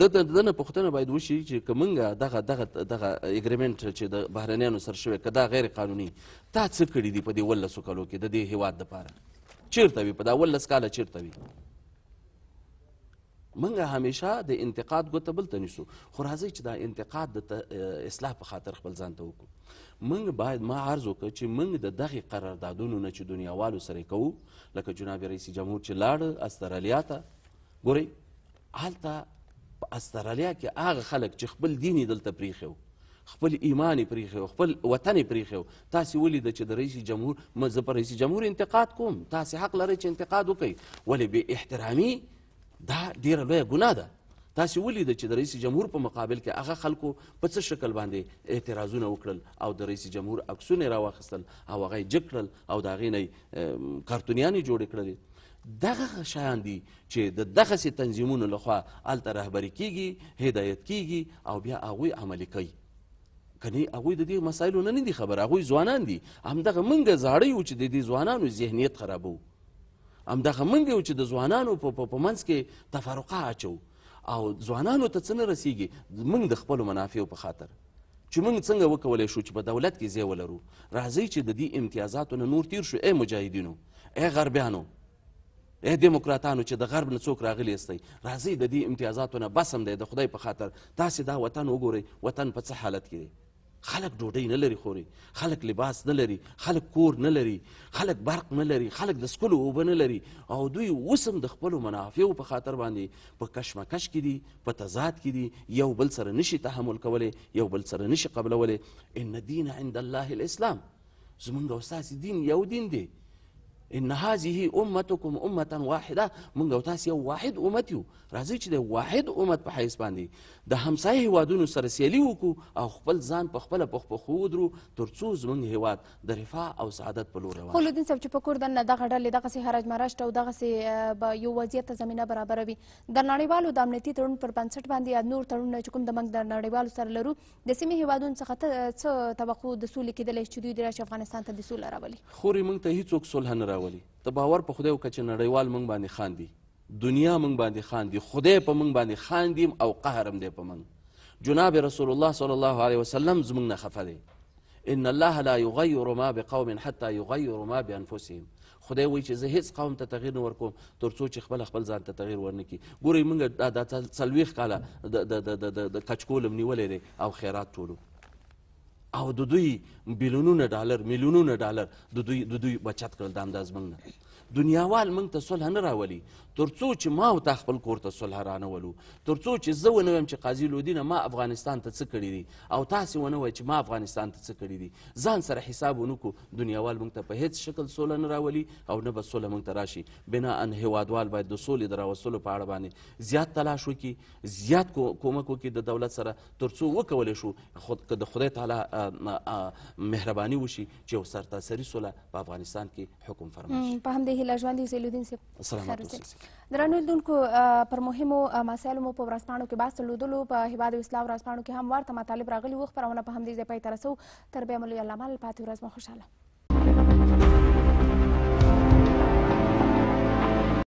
F: د د نه پښتنه باید وشي چې کومنګه دغه دغه دغه اګریمنت چې د بهرنیانو سره شوی کدا غیر قانوني تا څه کړی دی په دې ولسو کلو کې د دې هیواد لپاره چیرته وي په دا ولس کاله چیرته وي منګه همیشه د انتقاد ګوته بل تنیسو خو راځي چې دا انتقاد د اصلاح په خاطر خپل ځان ته وکړو موږ باید ما عرض وکړه چې موږ د دغې قراردادونو نه چې دنیاوالو سره کوو لکه جناب رئیس جمهور چې لاړه استرالیا ته ګورئ هلته په استرالیا کې هغه خلک چې خپل دین یې دلته پریښی خپل ایمان یې پریښی خپل وطن یې پریښی تاسې ولیده چې د رئیس جمهور زه په رئیس جمهور انتقاد کوم تاسې حق لرئ چې انتقاد وکړئ ولې بې احترامي دا ډیره لویه ګناه ده تاسو ولید چې د رئیس جمهور په مقابل کې هغه خلکو په څه شکل باندې اعتراضونه وکړل او د رئیس جمهور عکسونه راوخستل او هغه جکړل او دا غینې کارتونیانې جوړ کړل دغه شیان دي چې د دغسې تنظیمونو لخوا هلته رهبري کیږي هدایت کیږي او بیا هغوی عملي کوي کنی هغوی د دې مسایلو نه نه دي خبر هغوی ځوانان دي همدغه موږ زاړه یو چې د دې ځوانانو ذهنیت خرابو همدغه موږ یو چې د ځوانانو په منځ کې تفرقه اچو او ځوانانو ته څه نه رسیږي موږ د خپلو منافعو په خاطر چې موږ څنګه وکولی شو چې په دولت کې ځای ولرو راځئ چې د دې امتیازاتو نه نور تیر شو ای مجاهدینو ای غربیانو ای دیموکراتانو چې د غرب نه څوک راغلی یاستئ راځئ د دې امتیازاتو نه بس هم دی د خدای په خاطر تاسې دا وطن وګورئ وطن په څه حالت کې دی خلک ډوډۍ نه لري خوري خلک لباس نه لري خلک کور نه لري خلک برق نه لري خلک د سکلو اوبه نه لري او دوی اوس هم د خپلو منافعو په خاطر باندې په کشمکش کې دي په تضاد کې دي یو بل سره نشي تحمل کولی یو بل سره نشي قبلولی ان دین عند الله الاسلام زمونږ او ستاسې دین یو دین دی ان هذه امتکم امه واحده مونږ او تاسو یو واحد امت یو راځئ چې د واحد امت په حیث باندې د همسایه هیوادونو سره سیالي وکړو او خپل ځان په خپله پخ پخو ودرو تر څو زموږ هیواد د رفاه او سعادت په لور روان خو
E: لدین صاحب چې په کور دننه دغه ډلې دغسې حراج مرشت او دغسې یو وضعیت ته زمینه برابروي د نړیوالو د امنیتي تړون پر بنسټ باندې نور تړونونه چې کوم د موږ د نړیوالو سره لرو د سیمې هیوادونو څخه څه توقع د سولې کېدلی چې دوی د راشي افغانستان ته د سوله راولي
F: خورې موږ ته هېڅوک صلح نه راولي د باور په خدای وکړه چې نړیوال موږ باندې خاندي دنیا موږ باندې خاندي خدای په موږ باندې خاندي او قهر هم دی په موږ جناب رسول الله صلی الله علیه وسلم زموږ نه خفه دی ان الله لا یغیر ما بقوم حتی یغیر ما بانفسهم خدای وایي چې زه هیڅ قوم ته تغییر نه ورکوم تر څو چې خپل خپل ځان ته تغییر ورنکړي ګورئ موږ دا څلوېښت کاله د کچکول هم نیولی دی او خیرات ټولو او د دوی بلیونونه ډالر میلیونونه ډالر د دوی د دوی بچت کړل دا همدا زموږ نه دنیاوال موږ ته صلح نه راولي ترڅو چې ما او تا خپل کور ته صلح رانولو ترڅو چې زه ونه وایم چې قاضي لودینه ما افغانستان ته څه کړي دي او تاسې ونه وایي چې ما افغانستان ته څه کړي دي ځان سره حساب ونکړو دنیاوال موږ ته په هیڅ شکل سوله نه راولي او نه به سوله موږ ته راشي بنا ان هیوادوال باید د سولې د راوستلو په اړه باندې زیات تلاش وکړي زیات کومک وکړي د دولت سره ترڅو وکولی شو خود که د خدای تعالی مهرباني وشي چې یو سرتاسري سوله په افغانستان کې حکم فرما
E: شي په همدې هیله ژوند یو زیلودین صاحب سلامت درنو لیدونکو پر مهمو مسایلو مو په ورځپاڼو کې بحث درلودلو په هېواد اصلاح ورځپاڼو کې هم ورته مطالب راغلي وو خپرونه په همدې ځای پای ته رسو تر بیا مو لوی الله مل پاتې ورځ مو خوشحاله